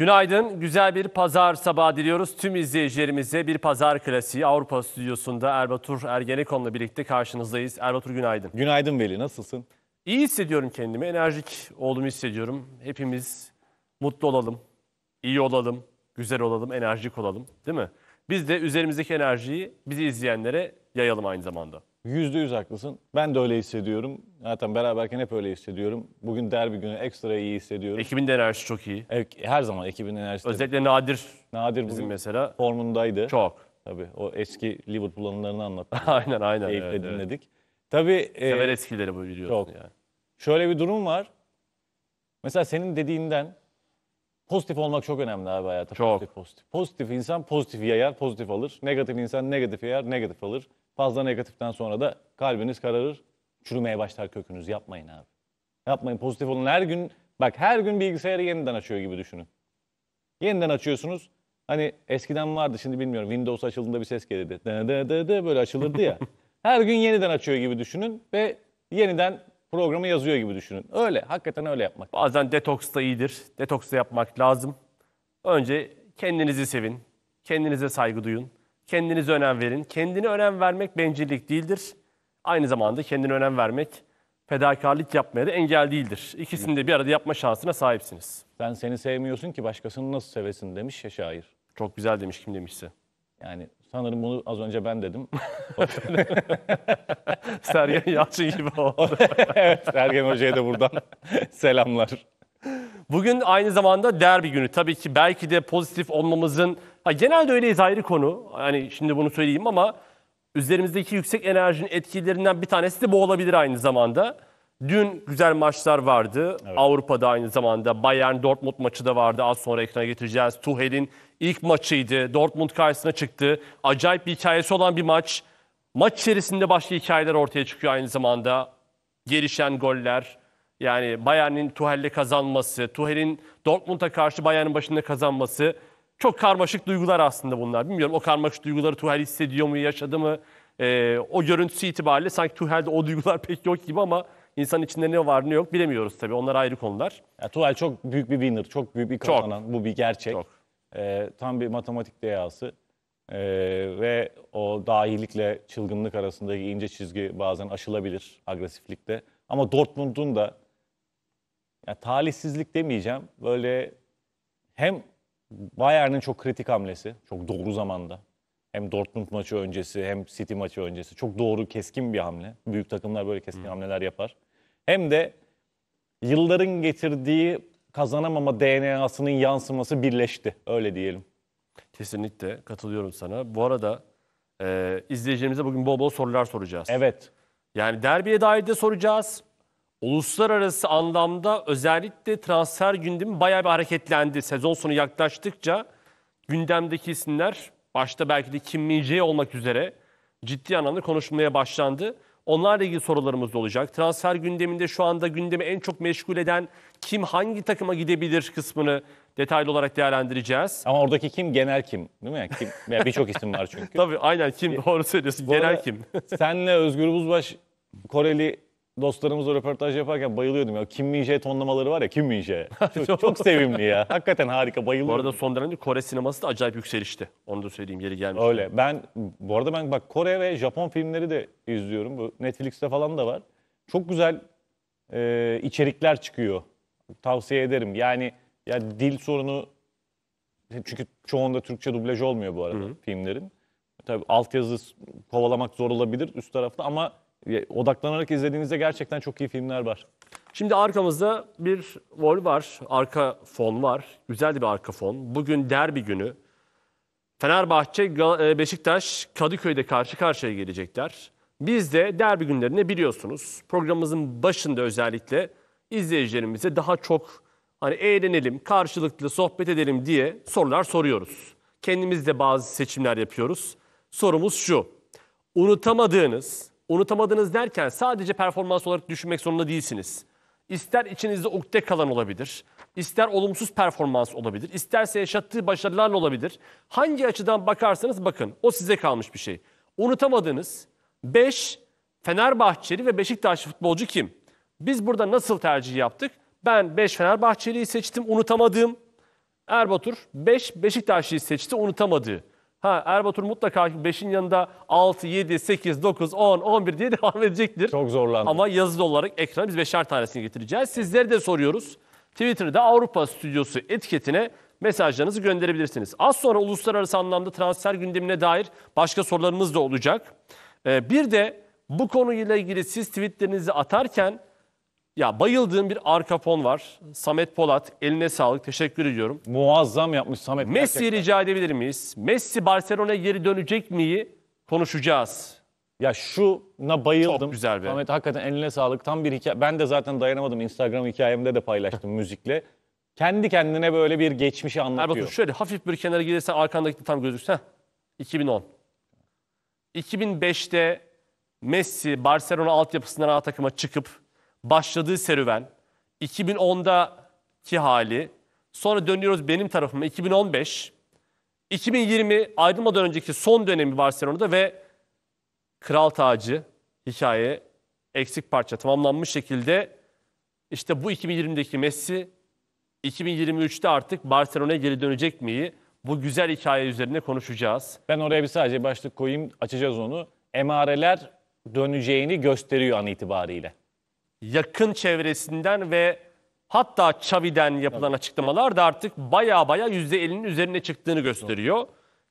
Günaydın, güzel bir pazar sabahı diliyoruz. Tüm izleyicilerimize bir pazar klasiği Avrupa Stüdyosu'nda Erbatur Ergenekon'la birlikte karşınızdayız. Erbatur günaydın. Günaydın Veli, nasılsın? İyi hissediyorum kendimi, enerjik olduğumu hissediyorum. Hepimiz mutlu olalım, iyi olalım, güzel olalım, enerjik olalım değil mi? Biz de üzerimizdeki enerjiyi bizi izleyenlere yayalım aynı zamanda. Yüzde yüz haklısın. Ben de öyle hissediyorum. Zaten beraberken hep öyle hissediyorum. Bugün derbi günü ekstra iyi hissediyorum. Ekibin de enerjisi çok iyi. Evet, Her zaman ekibin enerjisi. Özellikle Nadir Nadir bizim mesela formundaydı. çok. Tabii o eski Liverpool anılarını anlattı. aynen aynen. Keyifle evet, evet. dinledik. Tabii e, Sever eskileri bu biliyorsun Çok. yani. şöyle bir durum var. Mesela senin dediğinden pozitif olmak çok önemli abi hayata. Çok. Pozitif, pozitif. Pozitif insan pozitif yayar, pozitif alır. Negatif insan negatif yayar, negatif alır. Fazla negatiften sonra da kalbiniz kararır. Çürümeye başlar kökünüz. Yapmayın abi. Yapmayın. Pozitif olun. Her gün bak her gün bilgisayarı yeniden açıyor gibi düşünün. Yeniden açıyorsunuz. Hani eskiden vardı şimdi bilmiyorum. Windows açıldığında bir ses gelirdi. Dı dı dı dı böyle açılırdı ya. Her gün yeniden açıyor gibi düşünün ve yeniden programı yazıyor gibi düşünün. Öyle, hakikaten öyle yapmak. Bazen detoks da iyidir. Detoks da yapmak lazım. Önce kendinizi sevin, kendinize saygı duyun. Kendinize önem verin. Kendine önem vermek bencillik değildir. Aynı zamanda kendine önem vermek fedakarlık yapmaya da engel değildir. İkisini de bir arada yapma şansına sahipsiniz. Ben seni sevmiyorsun ki başkasını nasıl sevesin demiş ya şair. Çok güzel demiş kim demişse. Yani sanırım bunu az önce ben dedim. Sergen Yalçın gibi oldu. evet Sergen Hoca'ya da buradan selamlar. Bugün aynı zamanda derbi günü. Tabii ki belki de pozitif olmamızın ha, genelde öyleyiz ayrı konu. Yani şimdi bunu söyleyeyim ama üzerimizdeki yüksek enerjinin etkilerinden bir tanesi de bu olabilir aynı zamanda. Dün güzel maçlar vardı. Evet. Avrupa'da aynı zamanda Bayern Dortmund maçı da vardı. Az sonra ekrana getireceğiz. Tuchel'in ilk maçıydı. Dortmund karşısına çıktı. Acayip bir hikayesi olan bir maç. Maç içerisinde başka hikayeler ortaya çıkıyor aynı zamanda. Gelişen goller. Yani Bayern'in Tuchel'le kazanması, Tuchel'in Dortmund'a karşı Bayern'in başında kazanması çok karmaşık duygular aslında bunlar. Bilmiyorum o karmaşık duyguları Tuhel hissediyor mu, yaşadı mı? Ee, o görüntüsü itibariyle sanki Tuhel'de o duygular pek yok gibi ama insan içinde ne var ne yok bilemiyoruz tabii. Onlar ayrı konular. Ya, Tuhel çok büyük bir winner, çok büyük bir kazanan. Çok. Bu bir gerçek. Çok. Ee, tam bir matematik deyası. Ee, ve o dahilikle çılgınlık arasındaki ince çizgi bazen aşılabilir agresiflikte. Ama Dortmund'un da yani talihsizlik demeyeceğim. Böyle hem Bayern'in çok kritik hamlesi. Çok doğru zamanda. Hem Dortmund maçı öncesi hem City maçı öncesi. Çok doğru keskin bir hamle. Büyük takımlar böyle keskin hamleler yapar. Hem de yılların getirdiği kazanamama DNA'sının yansıması birleşti. Öyle diyelim. Kesinlikle katılıyorum sana. Bu arada e, izleyicilerimize bugün bol bol sorular soracağız. Evet. Yani derbiye dair de soracağız uluslararası anlamda özellikle transfer gündemi bayağı bir hareketlendi. Sezon sonu yaklaştıkça gündemdeki isimler başta belki de Kim min olmak üzere ciddi anlamda konuşulmaya başlandı. Onlarla ilgili sorularımız da olacak. Transfer gündeminde şu anda gündemi en çok meşgul eden kim hangi takıma gidebilir kısmını detaylı olarak değerlendireceğiz. Ama oradaki kim genel kim değil mi? Kim, yani Birçok isim var çünkü. Tabii aynen kim doğru söylüyorsun. genel kim? senle Özgür Buzbaş Koreli dostlarımızla röportaj yaparken bayılıyordum ya. Kim Min Jae tonlamaları var ya Kim Min Jae. Çok, çok sevimli ya. Hakikaten harika bayılıyorum. Bu arada son dönemde Kore sineması da acayip yükselişti. Onu da söyleyeyim yeri gelmiş. Öyle. Ben bu arada ben bak Kore ve Japon filmleri de izliyorum. Bu Netflix'te falan da var. Çok güzel e, içerikler çıkıyor. Tavsiye ederim. Yani ya dil sorunu çünkü çoğunda Türkçe dublaj olmuyor bu arada Hı-hı. filmlerin. Tabii altyazı kovalamak zor olabilir üst tarafta ama odaklanarak izlediğinizde gerçekten çok iyi filmler var. Şimdi arkamızda bir vol var, arka fon var. Güzel bir arka fon. Bugün derbi günü. Fenerbahçe, e, Beşiktaş, Kadıköy'de karşı karşıya gelecekler. Biz de derbi günlerini biliyorsunuz. Programımızın başında özellikle izleyicilerimize daha çok hani eğlenelim, karşılıklı sohbet edelim diye sorular soruyoruz. Kendimiz de bazı seçimler yapıyoruz. Sorumuz şu. Unutamadığınız unutamadınız derken sadece performans olarak düşünmek zorunda değilsiniz. İster içinizde ukde kalan olabilir, ister olumsuz performans olabilir, isterse yaşattığı başarılarla olabilir. Hangi açıdan bakarsanız bakın o size kalmış bir şey. Unutamadığınız 5 Fenerbahçeli ve Beşiktaş futbolcu kim? Biz burada nasıl tercih yaptık? Ben 5 Fenerbahçeli'yi seçtim unutamadığım. Erbatur 5 Beşiktaşlı'yı seçti unutamadığı. Ha Erbatur mutlaka 5'in yanında 6, 7, 8, 9, 10, 11 diye devam edecektir. Çok zorlandı. Ama yazılı olarak ekran biz beşer tanesini getireceğiz. Sizleri de soruyoruz. Twitter'da Avrupa Stüdyosu etiketine mesajlarınızı gönderebilirsiniz. Az sonra uluslararası anlamda transfer gündemine dair başka sorularımız da olacak. Ee, bir de bu konuyla ilgili siz tweetlerinizi atarken ya bayıldığım bir arka fon var. Samet Polat eline sağlık teşekkür ediyorum. Muazzam yapmış Samet. Messi'yi rica edebilir miyiz? Messi Barcelona'ya geri dönecek miyi konuşacağız. Ya şuna bayıldım. Çok güzel be. Samet hakikaten eline sağlık. Tam bir hikaye. Ben de zaten dayanamadım. Instagram hikayemde de paylaştım müzikle. Kendi kendine böyle bir geçmişi anlatıyor. bakın şöyle hafif bir kenara gelirsen arkandaki tam gözükse. 2010. 2005'te Messi Barcelona altyapısından A takıma çıkıp başladığı serüven, 2010'daki hali, sonra dönüyoruz benim tarafıma 2015, 2020 ayrılmadan önceki son dönemi Barcelona'da ve kral tacı hikaye eksik parça tamamlanmış şekilde işte bu 2020'deki Messi 2023'te artık Barcelona'ya geri dönecek miyi? Bu güzel hikaye üzerine konuşacağız. Ben oraya bir sadece başlık koyayım, açacağız onu. Emareler döneceğini gösteriyor an itibariyle yakın çevresinden ve hatta Xavi'den yapılan açıklamalar da artık baya baya %50'nin üzerine çıktığını gösteriyor.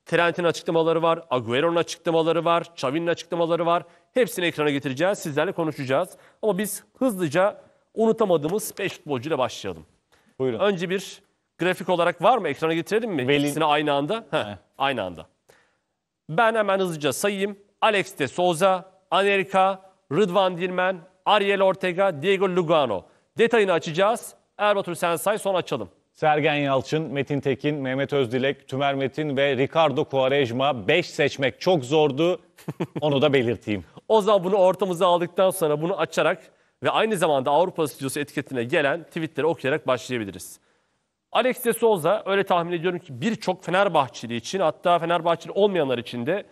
Trent'in açıklamaları var, Agüero'nun açıklamaları var, Xavi'nin açıklamaları var. Hepsini ekrana getireceğiz, sizlerle konuşacağız. Ama biz hızlıca unutamadığımız 5 futbolcuyla başlayalım. Buyurun. Önce bir grafik olarak var mı? Ekrana getirelim mi? Veli... İkisini aynı anda. Heh, aynı anda. Ben hemen hızlıca sayayım. Alex de Souza, Anelka, Rıdvan Dilmen, Ariel Ortega, Diego Lugano. Detayını açacağız. Erbatur Sensay son açalım. Sergen Yalçın, Metin Tekin, Mehmet Özdilek, Tümer Metin ve Ricardo Quaresma 5 seçmek çok zordu. Onu da belirteyim. o zaman bunu ortamıza aldıktan sonra bunu açarak ve aynı zamanda Avrupa Stüdyosu etiketine gelen tweetleri okuyarak başlayabiliriz. Alex de Souza öyle tahmin ediyorum ki birçok Fenerbahçeli için hatta Fenerbahçeli olmayanlar için de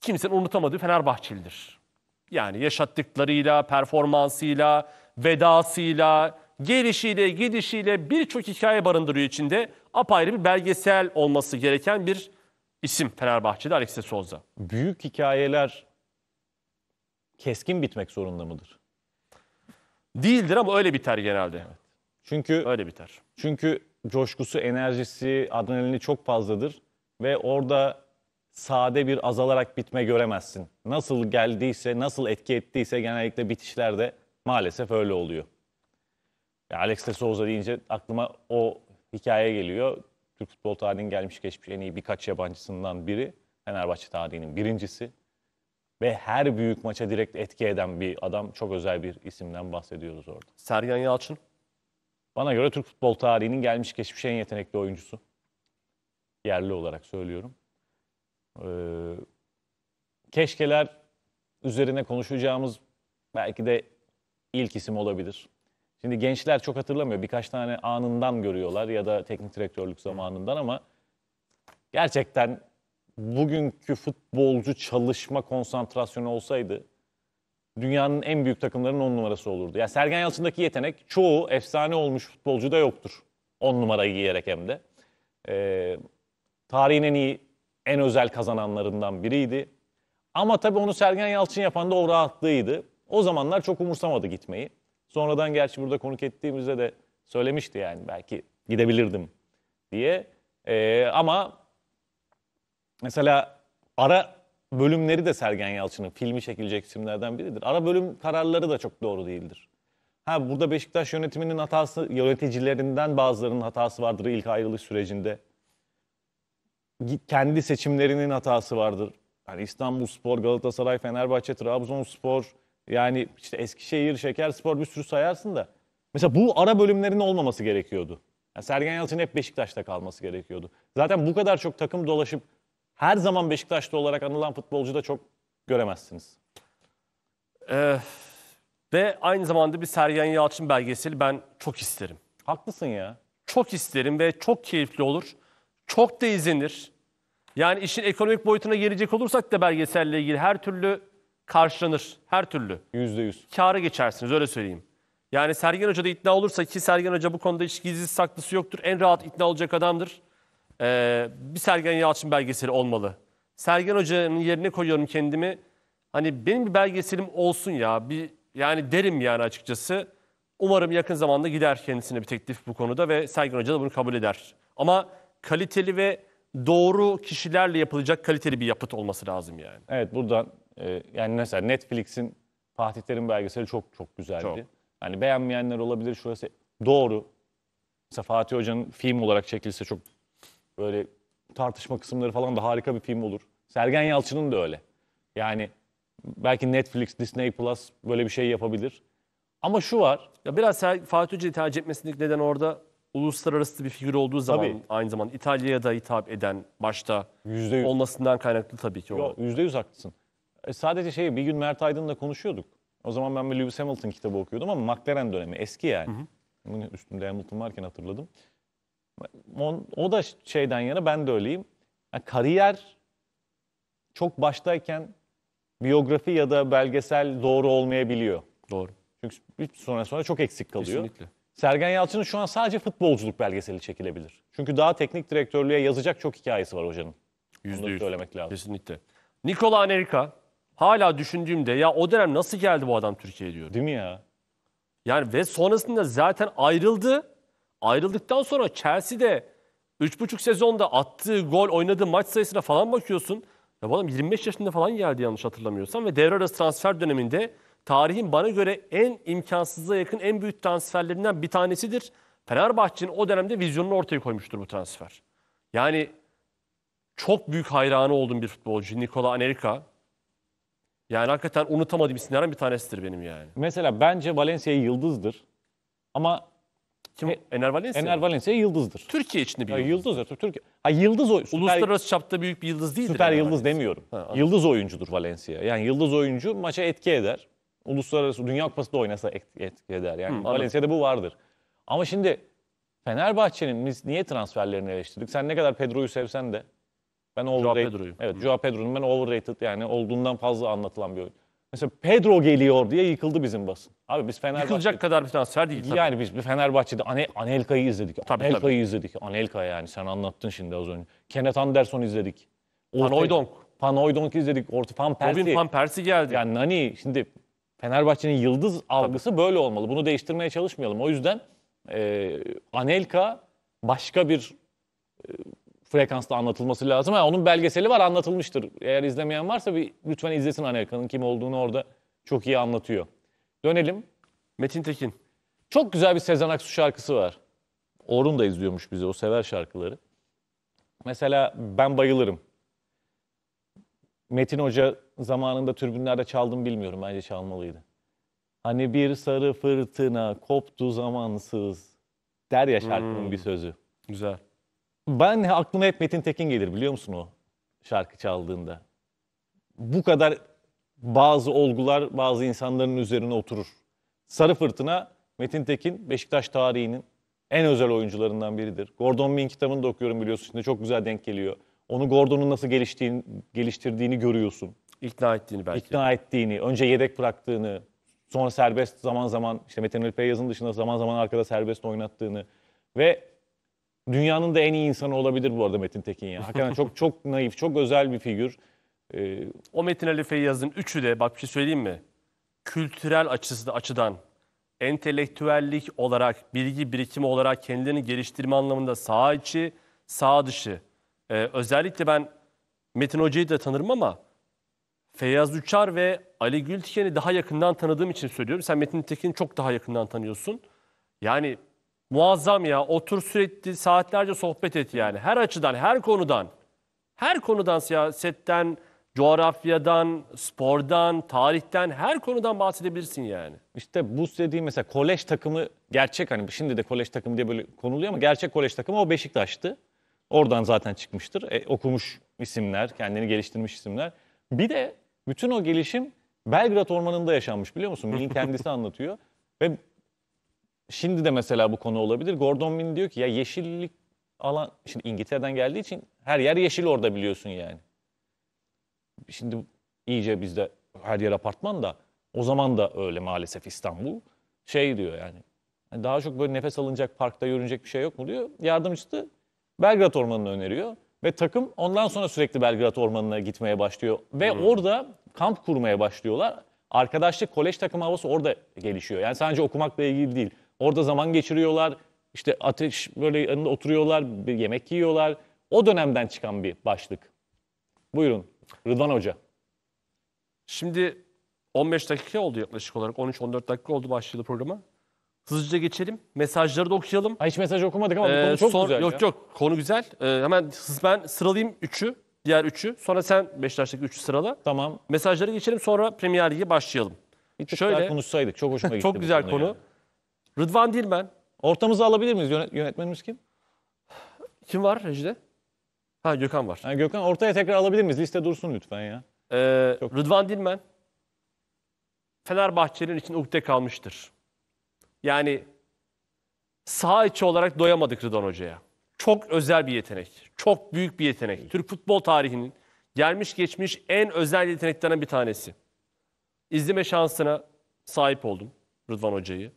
kimsenin unutamadığı Fenerbahçelidir. Yani yaşattıklarıyla, performansıyla, vedasıyla, gelişiyle, gidişiyle birçok hikaye barındırıyor içinde. Apayrı bir belgesel olması gereken bir isim Fenerbahçe'de Alexis de Souza. Büyük hikayeler keskin bitmek zorunda mıdır? Değildir ama öyle biter genelde. Evet. Çünkü öyle biter. Çünkü coşkusu, enerjisi, adrenalini çok fazladır ve orada sade bir azalarak bitme göremezsin. Nasıl geldiyse, nasıl etki ettiyse genellikle bitişlerde maalesef öyle oluyor. Ya Alex de Souza deyince aklıma o hikaye geliyor. Türk futbol tarihinin gelmiş geçmiş en iyi birkaç yabancısından biri. Fenerbahçe tarihinin birincisi. Ve her büyük maça direkt etki eden bir adam. Çok özel bir isimden bahsediyoruz orada. Sergen Yalçın. Bana göre Türk futbol tarihinin gelmiş geçmiş en yetenekli oyuncusu. Yerli olarak söylüyorum. Ee, keşkeler üzerine konuşacağımız belki de ilk isim olabilir. Şimdi gençler çok hatırlamıyor. Birkaç tane anından görüyorlar ya da teknik direktörlük zamanından ama gerçekten bugünkü futbolcu çalışma konsantrasyonu olsaydı dünyanın en büyük takımlarının on numarası olurdu. Ya yani Sergen Yalçın'daki yetenek çoğu efsane olmuş futbolcu da yoktur. on numarayı giyerek hem de. Ee, tarihin en iyi en özel kazananlarından biriydi. Ama tabii onu Sergen Yalçın yapan da o rahatlığıydı. O zamanlar çok umursamadı gitmeyi. Sonradan gerçi burada konuk ettiğimizde de söylemişti yani belki gidebilirdim diye. Ee, ama mesela ara bölümleri de Sergen Yalçın'ın filmi çekilecek isimlerden biridir. Ara bölüm kararları da çok doğru değildir. Ha burada Beşiktaş yönetiminin hatası, yöneticilerinden bazılarının hatası vardır ilk ayrılış sürecinde kendi seçimlerinin hatası vardır. Yani İstanbul Spor, Galatasaray, Fenerbahçe, Trabzonspor, yani işte Eskişehir, Şekerspor bir sürü sayarsın da. Mesela bu ara bölümlerinin olmaması gerekiyordu. Yani Sergen Yalçın hep Beşiktaş'ta kalması gerekiyordu. Zaten bu kadar çok takım dolaşıp her zaman Beşiktaşlı olarak anılan futbolcu da çok göremezsiniz. Ee, ve aynı zamanda bir Sergen Yalçın belgeseli ben çok isterim. Haklısın ya. Çok isterim ve çok keyifli olur. Çok da izinir. Yani işin ekonomik boyutuna gelecek olursak da belgeselle ilgili her türlü karşılanır. Her türlü. Yüzde yüz. Kâra geçersiniz öyle söyleyeyim. Yani Sergen Hoca da ikna olursa ki Sergen Hoca bu konuda hiç gizli saklısı yoktur. En rahat ikna olacak adamdır. Ee, bir Sergen Yalçın belgeseli olmalı. Sergen Hoca'nın yerine koyuyorum kendimi. Hani benim bir belgeselim olsun ya. Bir, yani derim yani açıkçası. Umarım yakın zamanda gider kendisine bir teklif bu konuda ve Sergen Hoca da bunu kabul eder. Ama kaliteli ve doğru kişilerle yapılacak kaliteli bir yapıt olması lazım yani. Evet buradan e, yani mesela Netflix'in Fatih Terim belgeseli çok çok güzeldi. Çok. Hani beğenmeyenler olabilir şurası doğru. Mesela Fatih Hoca'nın film olarak çekilse çok böyle tartışma kısımları falan da harika bir film olur. Sergen Yalçın'ın da öyle. Yani belki Netflix, Disney Plus böyle bir şey yapabilir. Ama şu var. Ya biraz Fatih Hoca'yı tercih etmesinin neden orada uluslararası bir figür olduğu zaman Tabii. aynı zamanda İtalya'ya da hitap eden başta %100. olmasından kaynaklı tabii ki. Yo, o. %100 haklısın. E, sadece şey bir gün Mert Aydın'la konuşuyorduk. O zaman ben bir Lewis Hamilton kitabı okuyordum ama McLaren dönemi eski yani. Hı hı. Üstümde Hamilton varken hatırladım. O, o da şeyden yana ben de öyleyim. Yani kariyer çok baştayken biyografi ya da belgesel doğru olmayabiliyor. Doğru. Çünkü bir sonra sonra çok eksik kalıyor. Kesinlikle. Sergen Yalçın'ın şu an sadece futbolculuk belgeseli çekilebilir. Çünkü daha teknik direktörlüğe yazacak çok hikayesi var hocanın. Yüzde yüz. söylemek lazım. Kesinlikle. Nikola Anelka hala düşündüğümde ya o dönem nasıl geldi bu adam Türkiye'ye diyor. Değil mi ya? Yani ve sonrasında zaten ayrıldı. Ayrıldıktan sonra Chelsea'de 3,5 sezonda attığı gol, oynadığı maç sayısına falan bakıyorsun. Ya bu adam 25 yaşında falan geldi yanlış hatırlamıyorsam ve devre arası transfer döneminde tarihin bana göre en imkansıza yakın en büyük transferlerinden bir tanesidir. Fenerbahçe'nin o dönemde vizyonunu ortaya koymuştur bu transfer. Yani çok büyük hayranı olduğum bir futbolcu Nikola Anelka. Yani hakikaten unutamadığım isimlerden bir tanesidir benim yani. Mesela bence Valencia yıldızdır. Ama kim? E, Ener Valencia. Ener Valencia yıldızdır. Türkiye içinde bir yıldız. yıldızdır. Türkiye. Ha yıldız o. Uluslararası çapta büyük bir yıldız değildir. Süper Ener yıldız Valencia. demiyorum. Ha, yıldız oyuncudur Valencia. Yani yıldız oyuncu maça etki eder uluslararası Dünya Kupası'da oynasa etki eder. Yani Hı, Valencia'da bu vardır. Ama şimdi Fenerbahçe'nin biz niye transferlerini eleştirdik? Sen ne kadar Pedro'yu sevsen de ben overrated. Joao Evet, Joao Pedro'nun ben overrated yani olduğundan fazla anlatılan bir oyun. Mesela Pedro geliyor diye yıkıldı bizim basın. Abi biz Fenerbahçe... Yıkılacak kadar bir transfer değil tabii. Yani biz Fenerbahçe'de Ane, Anelka'yı izledik. Tabii, Anelka'yı tabii. izledik. Anelka yani sen anlattın şimdi az önce. Kenneth Anderson izledik. Panoydonk, Panoydonk izledik. Orta Van Persie. Robin Van Persie geldi. Yani Nani şimdi Fenerbahçe'nin yıldız algısı böyle olmalı. Bunu değiştirmeye çalışmayalım. O yüzden e, Anelka başka bir e, frekansta anlatılması lazım. Ha, onun belgeseli var anlatılmıştır. Eğer izlemeyen varsa bir lütfen izlesin Anelka'nın kim olduğunu orada çok iyi anlatıyor. Dönelim. Metin Tekin. Çok güzel bir Sezen Aksu şarkısı var. Orun da izliyormuş bizi. O sever şarkıları. Mesela ben bayılırım. Metin Hoca zamanında türbünlerde çaldım bilmiyorum. Bence çalmalıydı. Hani bir sarı fırtına koptu zamansız der ya şarkının Hmm. bir sözü. Güzel. Ben aklıma hep Metin Tekin gelir biliyor musun o şarkı çaldığında. Bu kadar bazı olgular bazı insanların üzerine oturur. Sarı Fırtına Metin Tekin Beşiktaş tarihinin en özel oyuncularından biridir. Gordon Min kitabını da okuyorum biliyorsun. Şimdi çok güzel denk geliyor. Onu Gordon'un nasıl geliştiğini, geliştirdiğini görüyorsun. İkna ettiğini belki. İkna ettiğini, önce yedek bıraktığını, sonra serbest zaman zaman işte Metin Ali Yazın dışında zaman zaman arkada serbest oynattığını ve dünyanın da en iyi insanı olabilir bu arada Metin Tekin ya. Hakikaten çok çok naif, çok özel bir figür. Ee, O Metin Ali Feyyaz'ın üçü de bak bir şey söyleyeyim mi? Kültürel açısı açıdan, entelektüellik olarak, bilgi birikimi olarak kendilerini geliştirme anlamında sağ içi, sağ dışı. Ee, özellikle ben Metin Hoca'yı da tanırım ama Feyyaz Uçar ve Ali Gültiken'i daha yakından tanıdığım için söylüyorum. Sen Metin Tekin'i çok daha yakından tanıyorsun. Yani muazzam ya. Otur sürekli saatlerce sohbet et yani. Her açıdan, her konudan. Her konudan siyasetten, coğrafyadan, spordan, tarihten her konudan bahsedebilirsin yani. İşte bu dediğim mesela kolej takımı gerçek hani şimdi de kolej takımı diye böyle konuluyor ama gerçek kolej takımı o Beşiktaş'tı. Oradan zaten çıkmıştır. E, okumuş isimler, kendini geliştirmiş isimler. Bir de bütün o gelişim Belgrad Ormanı'nda yaşanmış biliyor musun? Mill'in kendisi anlatıyor. Ve şimdi de mesela bu konu olabilir. Gordon Mill diyor ki ya yeşillik alan... Şimdi İngiltere'den geldiği için her yer yeşil orada biliyorsun yani. Şimdi iyice bizde her yer apartman da o zaman da öyle maalesef İstanbul. Şey diyor yani hani daha çok böyle nefes alınacak parkta yürünecek bir şey yok mu diyor. Yardımcısı Belgrad Ormanı'nı öneriyor. Ve takım ondan sonra sürekli Belgrad Ormanı'na gitmeye başlıyor. Ve hmm. orada kamp kurmaya başlıyorlar. Arkadaşlık, kolej takım havası orada gelişiyor. Yani sadece okumakla ilgili değil. Orada zaman geçiriyorlar. İşte ateş böyle yanında oturuyorlar, bir yemek yiyorlar. O dönemden çıkan bir başlık. Buyurun Rıdvan Hoca. Şimdi 15 dakika oldu yaklaşık olarak. 13-14 dakika oldu başladı programa. Hızlıca geçelim. Mesajları da okuyalım. Ay hiç mesaj okumadık ama bu ee, konu çok son- güzel. Yok ya. yok konu güzel. Ee, hemen hız- ben sıralayayım 3'ü. Diğer 3'ü. Sonra sen Beşiktaş'taki 3'ü sırala. Tamam. Mesajları geçelim sonra Premier Lig'e başlayalım. Bir tık Şöyle- daha konuşsaydık. Çok hoşuma gitti. Çok güzel konu. yani. Rıdvan Dilmen. Ortamızı alabilir miyiz? yönetmenimiz kim? Kim var rejide? Ha Gökhan var. Ha, Gökhan ortaya tekrar alabilir miyiz? Liste dursun lütfen ya. Ee, Rıdvan Dilmen Fenerbahçe'nin için ukde kalmıştır. Yani sağ içi olarak doyamadık Rıdvan Hoca'ya. Çok özel bir yetenek. Çok büyük bir yetenek. Türk futbol tarihinin gelmiş geçmiş en özel yeteneklerinden bir tanesi. İzleme şansına sahip oldum Rıdvan Hoca'yı.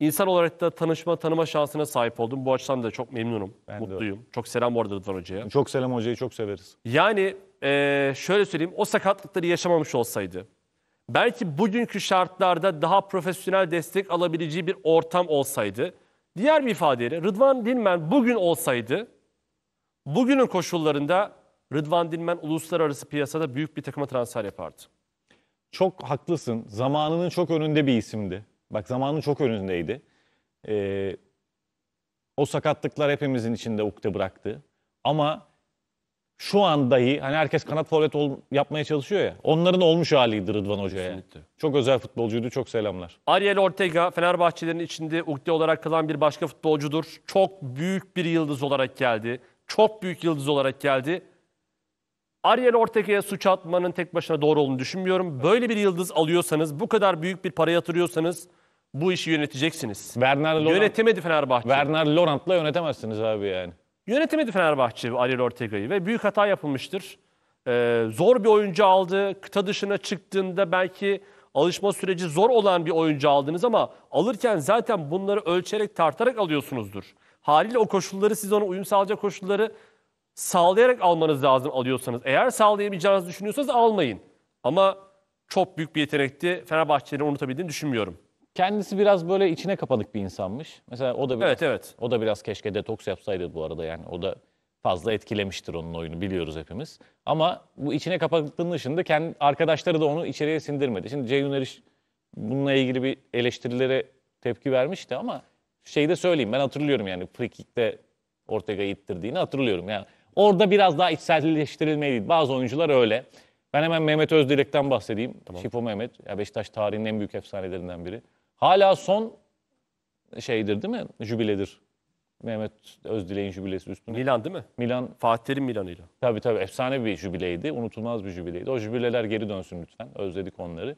İnsan olarak da tanışma, tanıma şansına sahip oldum. Bu açıdan da çok memnunum, ben mutluyum. çok selam bu arada Rıdvan Hoca'ya. Çok selam hocayı, çok severiz. Yani e, şöyle söyleyeyim, o sakatlıkları yaşamamış olsaydı, belki bugünkü şartlarda daha profesyonel destek alabileceği bir ortam olsaydı, diğer bir ifadeyle Rıdvan Dilmen bugün olsaydı, bugünün koşullarında Rıdvan Dilmen uluslararası piyasada büyük bir takıma transfer yapardı. Çok haklısın. Zamanının çok önünde bir isimdi. Bak zamanın çok önündeydi. Ee, o sakatlıklar hepimizin içinde ukde bıraktı. Ama şu an dahi hani herkes kanat forvet ol, yapmaya çalışıyor ya. Onların olmuş haliydi Rıdvan Hoca'ya. Çok özel futbolcuydu. Çok selamlar. Ariel Ortega Fenerbahçelerin içinde ukde olarak kalan bir başka futbolcudur. Çok büyük bir yıldız olarak geldi. Çok büyük yıldız olarak geldi. Ariel Ortega'ya suç atmanın tek başına doğru olduğunu düşünmüyorum. Böyle bir yıldız alıyorsanız, bu kadar büyük bir para yatırıyorsanız bu işi yöneteceksiniz. Werner Lorant, Yönetemedi Fenerbahçe. Werner Laurent'la yönetemezsiniz abi yani. Yönetemedi Fenerbahçe Ariel Ortega'yı ve büyük hata yapılmıştır. Ee, zor bir oyuncu aldı. Kıta dışına çıktığında belki alışma süreci zor olan bir oyuncu aldınız ama alırken zaten bunları ölçerek tartarak alıyorsunuzdur. Haliyle o koşulları siz ona uyum sağlayacak koşulları sağlayarak almanız lazım alıyorsanız. Eğer sağlayamayacağınızı düşünüyorsanız almayın. Ama çok büyük bir yetenekti. Fenerbahçe'nin unutabildiğini düşünmüyorum. Kendisi biraz böyle içine kapanık bir insanmış. Mesela o da biraz, Evet, evet. o da biraz keşke detoks yapsaydı bu arada yani o da fazla etkilemiştir onun oyunu biliyoruz hepimiz. Ama bu içine kapanıklığının dışında kendi arkadaşları da onu içeriye sindirmedi. Şimdi Ceyhun Eriş bununla ilgili bir eleştirilere tepki vermişti ama şeyi de söyleyeyim ben hatırlıyorum yani free kick'te ittirdiğini hatırlıyorum. Yani orada biraz daha içselleştirilmeliydi. Bazı oyuncular öyle. Ben hemen Mehmet Özdirek'ten bahsedeyim. Şifo Mehmet. Ya Beşiktaş tarihinin en büyük efsanelerinden biri. Hala son şeydir değil mi? Jübiledir. Mehmet Özdilek'in jübilesi üstüne. Milan değil mi? Milan. Fatih Terim Milan'ıyla. Tabii tabii efsane bir jübileydi. Unutulmaz bir jübileydi. O jübileler geri dönsün lütfen. Özledik onları.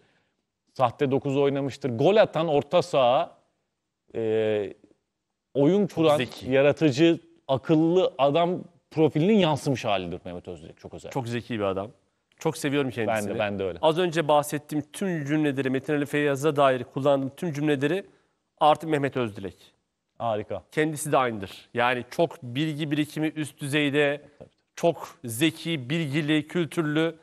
Sahte 9 oynamıştır. Gol atan orta saha e, oyun kuran, yaratıcı, akıllı adam profilinin yansımış halidir Mehmet Özdilek. Çok özel. Çok zeki bir adam. Çok seviyorum kendisini. Ben de, ben de öyle. Az önce bahsettiğim tüm cümleleri, Metin Ali Feyyaz'a dair kullandığım tüm cümleleri artık Mehmet Özdilek. Harika. Kendisi de aynıdır. Yani çok bilgi birikimi üst düzeyde, çok zeki, bilgili, kültürlü,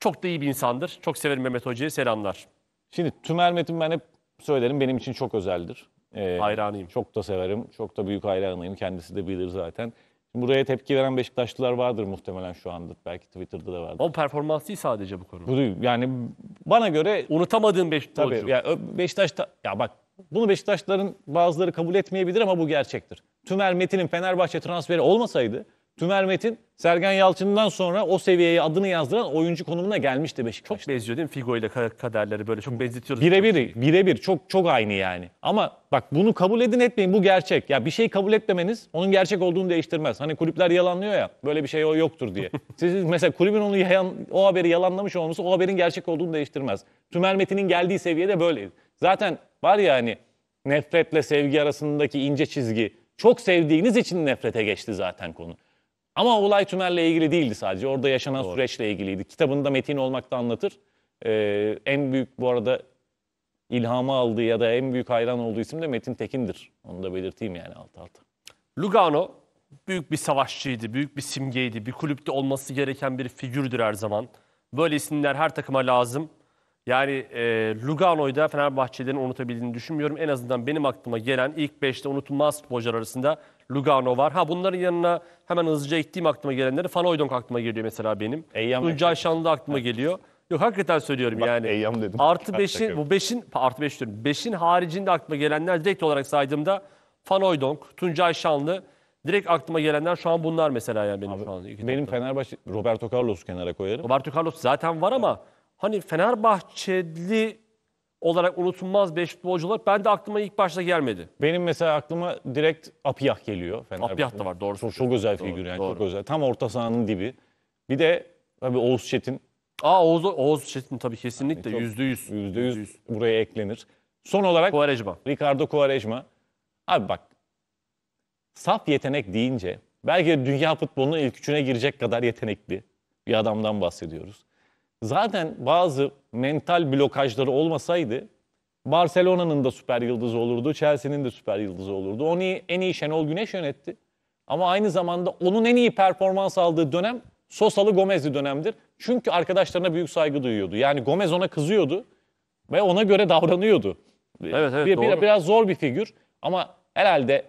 çok da iyi bir insandır. Çok severim Mehmet Hoca'ya selamlar. Şimdi Tümer Metin ben hep söylerim benim için çok özeldir. Ee, Hayranıyım. Çok da severim, çok da büyük hayranıyım. Kendisi de bilir zaten. Buraya tepki veren Beşiktaşlılar vardır muhtemelen şu anda. Belki Twitter'da da vardır. Ama performans değil sadece bu konu. Bu değil. Yani bana göre Unutamadığın beşiktaş. tabii ya ö- Beşiktaş'ta ya bak bunu Beşiktaşların bazıları kabul etmeyebilir ama bu gerçektir. Tümer Metin'in Fenerbahçe transferi olmasaydı Tümer Metin Sergen Yalçın'dan sonra o seviyeye adını yazdıran oyuncu konumuna gelmişti Beşiktaş. Çok benziyor değil mi Figo ile kaderleri böyle çok benzetiyoruz. Birebir, birebir çok çok aynı yani. Ama bak bunu kabul edin etmeyin bu gerçek. Ya bir şey kabul etmemeniz onun gerçek olduğunu değiştirmez. Hani kulüpler yalanlıyor ya böyle bir şey o yoktur diye. Siz mesela kulübün onu yayan, o haberi yalanlamış olması o haberin gerçek olduğunu değiştirmez. Tümer Metin'in geldiği seviyede böyleydi. Zaten var ya hani nefretle sevgi arasındaki ince çizgi. Çok sevdiğiniz için nefrete geçti zaten konu. Ama olay tünelle ilgili değildi sadece. Orada yaşanan Doğru. süreçle ilgiliydi. Kitabında metin olmakta anlatır. Ee, en büyük bu arada ilhamı aldığı ya da en büyük hayran olduğu isim de Metin Tekin'dir. Onu da belirteyim yani alt alta. Lugano büyük bir savaşçıydı, büyük bir simgeydi. Bir kulüpte olması gereken bir figürdür her zaman. Böyle isimler her takıma lazım. Yani e, Lugano'yu da Fenerbahçe'den unutabildiğini düşünmüyorum. En azından benim aklıma gelen ilk 5'te unutulmaz futbolcular arasında Lugano var. Ha bunların yanına hemen hızlıca gittiğim aklıma gelenleri Van Oydonk aklıma geliyor mesela benim. Eyyam Tuncay Şanlı aklıma geliyor. Yok hakikaten söylüyorum Bak, yani. Eyyam dedim. Artı 5'in bu 5'in artı 5 diyorum. 5'in haricinde aklıma gelenler direkt olarak saydığımda Van Oydonk, Tuncay Şanlı, Direkt aklıma gelenler şu an bunlar mesela yani benim Abi, şu an. benim Fenerbahçe Roberto Carlos'u kenara koyarım. Roberto Carlos zaten var ama hani Fenerbahçeli olarak unutulmaz bir futbolcu olarak ben de aklıma ilk başta gelmedi. Benim mesela aklıma direkt Apiyah geliyor. Fenerbahçe. Apiyah da var doğru. Çok, çok özel doğru, figür yani doğru. çok özel. Tam orta sahanın dibi. Bir de tabii Oğuz Çetin. Aa Oğuz, Oğuz Çetin tabii kesinlikle yüzde yüz. Yüzde yüz buraya eklenir. Son olarak Kuvarejma. Ricardo Kuvarejma. Abi bak saf yetenek deyince belki dünya futbolunun ilk üçüne girecek kadar yetenekli bir adamdan bahsediyoruz zaten bazı mental blokajları olmasaydı Barcelona'nın da süper yıldızı olurdu, Chelsea'nin de süper yıldızı olurdu. Onu en iyi Şenol Güneş yönetti. Ama aynı zamanda onun en iyi performans aldığı dönem Sosalı Gomez'li dönemdir. Çünkü arkadaşlarına büyük saygı duyuyordu. Yani Gomez ona kızıyordu ve ona göre davranıyordu. Evet evet bir, doğru. biraz zor bir figür ama herhalde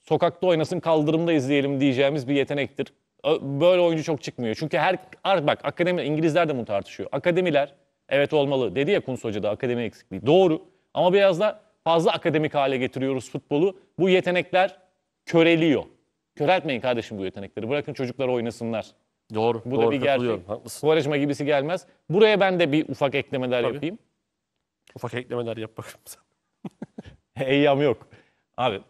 sokakta oynasın kaldırımda izleyelim diyeceğimiz bir yetenektir böyle oyuncu çok çıkmıyor. Çünkü her bak akademi İngilizler de bunu tartışıyor. Akademiler evet olmalı. Dedi ya Kuntz Hoca da akademi eksikliği. Doğru. Ama biraz da fazla akademik hale getiriyoruz futbolu. Bu yetenekler köreliyor. Köreltmeyin kardeşim bu yetenekleri. Bırakın çocuklar oynasınlar. Doğru. Bu doğru, da bir gerçek. Haklısın. gibisi gelmez. Buraya ben de bir ufak eklemeler Tabii. yapayım. Ufak eklemeler yap bakalım sen. Eyyam yok. Abi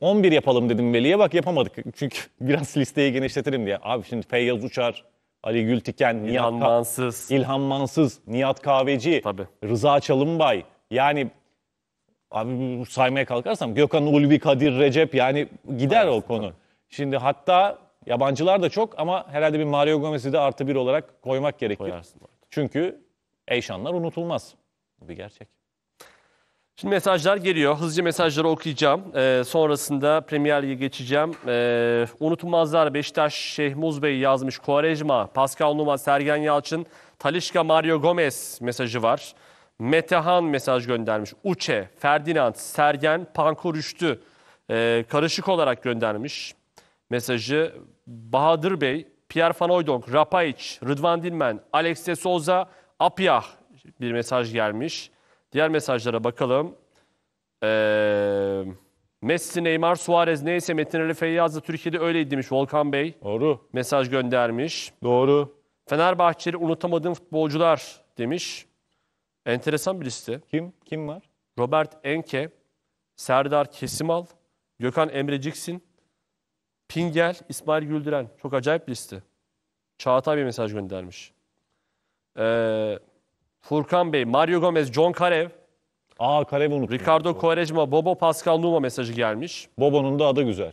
11 yapalım dedim Veli'ye bak yapamadık. Çünkü biraz listeyi genişletelim diye. Abi şimdi Feyyaz Uçar, Ali Gültiken, İlhan Nihat Ka- Mansız. İlhan Mansız, Nihat Kahveci, Tabii. Rıza Çalınbay. Yani abi saymaya kalkarsam Gökhan Ulvi, Kadir Recep yani gider evet, o konu. Şimdi hatta yabancılar da çok ama herhalde bir Mario Gomez'i de artı bir olarak koymak gerekir. Koyarsın. Çünkü Eyşanlar unutulmaz. Bu bir gerçek. Şimdi mesajlar geliyor. Hızlıca mesajları okuyacağım. Ee, sonrasında Premier Lig'e geçeceğim. Ee, unutulmazlar Beşiktaş Şeyh Muz Bey yazmış. Kuarejma, Pascal Numa, Sergen Yalçın, Talişka Mario Gomez mesajı var. Metehan mesaj göndermiş. Uçe, Ferdinand, Sergen, Pankur Üçtü ee, karışık olarak göndermiş mesajı. Bahadır Bey, Pierre Van Oydonk, Rapaic, Rıdvan Dilmen, Alex de Souza, Apiyah bir mesaj gelmiş. Diğer mesajlara bakalım. Ee, Messi, Neymar, Suarez neyse Metin Ali Feyyaz da Türkiye'de öyleydi demiş Volkan Bey. Doğru. Mesaj göndermiş. Doğru. Fenerbahçeli unutamadığım futbolcular demiş. Enteresan bir liste. Kim? Kim var? Robert Enke, Serdar Kesimal, Gökhan Emre Ciksin, Pingel, İsmail Güldüren. Çok acayip liste. Çağatay bir mesaj göndermiş. Ee, Furkan Bey, Mario Gomez, John Karev, Aa Karev unuttum. Ricardo Quaresma, Bobo Pascal Numa mesajı gelmiş. Bobo'nun da adı güzel.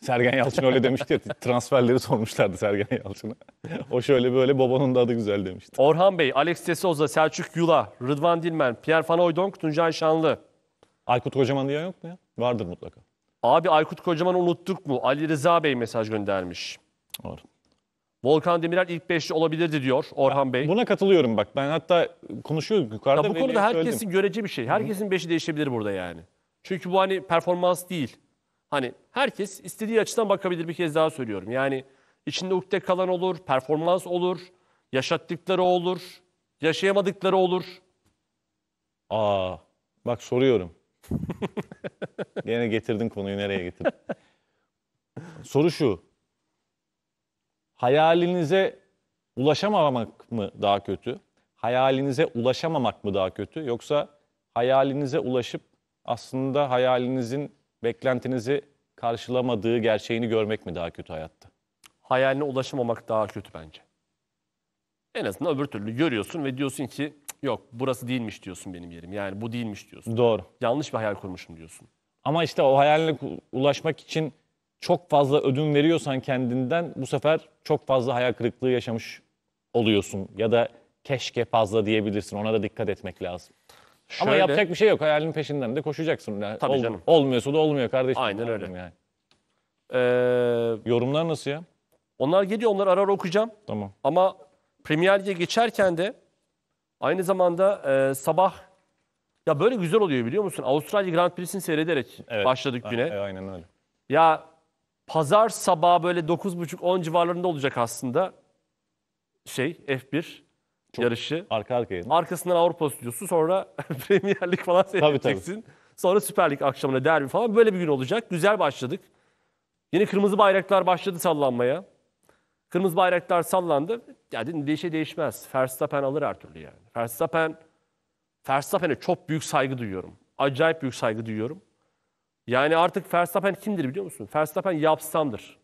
Sergen Yalçın öyle demişti ya transferleri sormuşlardı Sergen Yalçın'a. o şöyle böyle Bobo'nun da adı güzel demişti. Orhan Bey, Alex de Souza, Selçuk Yula, Rıdvan Dilmen, Pierre Van Hooijdonk, Şanlı. Aykut Kocaman diye yok mu ya? Vardır mutlaka. Abi Aykut Kocaman'ı unuttuk mu? Ali Rıza Bey mesaj göndermiş. Var. Volkan Demirel ilk 5'li olabilirdi diyor Orhan Bey. Buna katılıyorum bak. Ben hatta konuşuyorduk yukarıda. Ya bu konuda herkesin söyledim. görece bir şey. Herkesin beşi değişebilir burada yani. Çünkü bu hani performans değil. Hani herkes istediği açıdan bakabilir bir kez daha söylüyorum. Yani içinde ukde kalan olur, performans olur, yaşattıkları olur, yaşayamadıkları olur. Aa, bak soruyorum. Yine getirdin konuyu nereye getirdin? Soru şu hayalinize ulaşamamak mı daha kötü? Hayalinize ulaşamamak mı daha kötü? Yoksa hayalinize ulaşıp aslında hayalinizin beklentinizi karşılamadığı gerçeğini görmek mi daha kötü hayatta? Hayaline ulaşamamak daha kötü bence. En azından öbür türlü görüyorsun ve diyorsun ki yok burası değilmiş diyorsun benim yerim. Yani bu değilmiş diyorsun. Doğru. Yanlış bir hayal kurmuşum diyorsun. Ama işte o hayaline ulaşmak için çok fazla ödün veriyorsan kendinden bu sefer çok fazla hayal kırıklığı yaşamış oluyorsun. Ya da keşke fazla diyebilirsin. Ona da dikkat etmek lazım. Şöyle, Ama yapacak bir şey yok. Hayalin peşinden de koşacaksın. Yani tabii ol, canım. Olmuyorsa da olmuyor kardeşim. Aynen öyle. Yani. Ee, Yorumlar nasıl ya? Onlar geliyor. Onları ara ara okuyacağım. Tamam. Ama Premier Lig'e geçerken de aynı zamanda e, sabah ya böyle güzel oluyor biliyor musun? Avustralya Grand Prix'sini seyrederek evet. başladık ah, güne. A, e, aynen öyle. Ya Pazar sabahı böyle 9.30-10 civarlarında olacak aslında şey F1 Çok yarışı. Arka arkaya. Arkasından Avrupa stüdyosu sonra Premier Lig falan seyredeceksin. Sonra Süper Lig akşamına derbi falan böyle bir gün olacak. Güzel başladık. Yeni kırmızı bayraklar başladı sallanmaya. Kırmızı bayraklar sallandı. Yani bir şey değişmez. Verstappen alır her türlü yani. Verstappen Verstappen'e çok büyük saygı duyuyorum. Acayip büyük saygı duyuyorum. Yani artık Verstappen kimdir biliyor musun? Verstappen yapsamdır.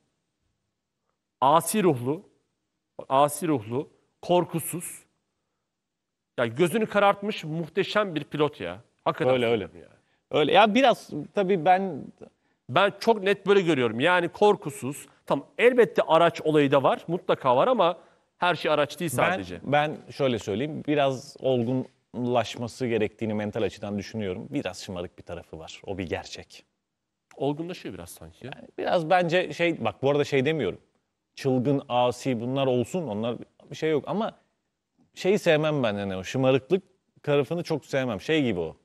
Asi ruhlu, asi ruhlu, korkusuz. Yani gözünü karartmış muhteşem bir pilot ya. Hakikaten. Öyle öyle. Yani. Öyle. Ya biraz tabii ben ben çok net böyle görüyorum. Yani korkusuz. Tam elbette araç olayı da var. Mutlaka var ama her şey araç değil sadece. Ben, ben şöyle söyleyeyim. Biraz olgun olgunlaşması gerektiğini mental açıdan düşünüyorum. Biraz şımarık bir tarafı var. O bir gerçek. Olgunlaşıyor biraz sanki. Yani biraz bence şey bak bu arada şey demiyorum. Çılgın, asi bunlar olsun. Onlar bir şey yok ama şey sevmem ben yani o şımarıklık tarafını çok sevmem. Şey gibi o.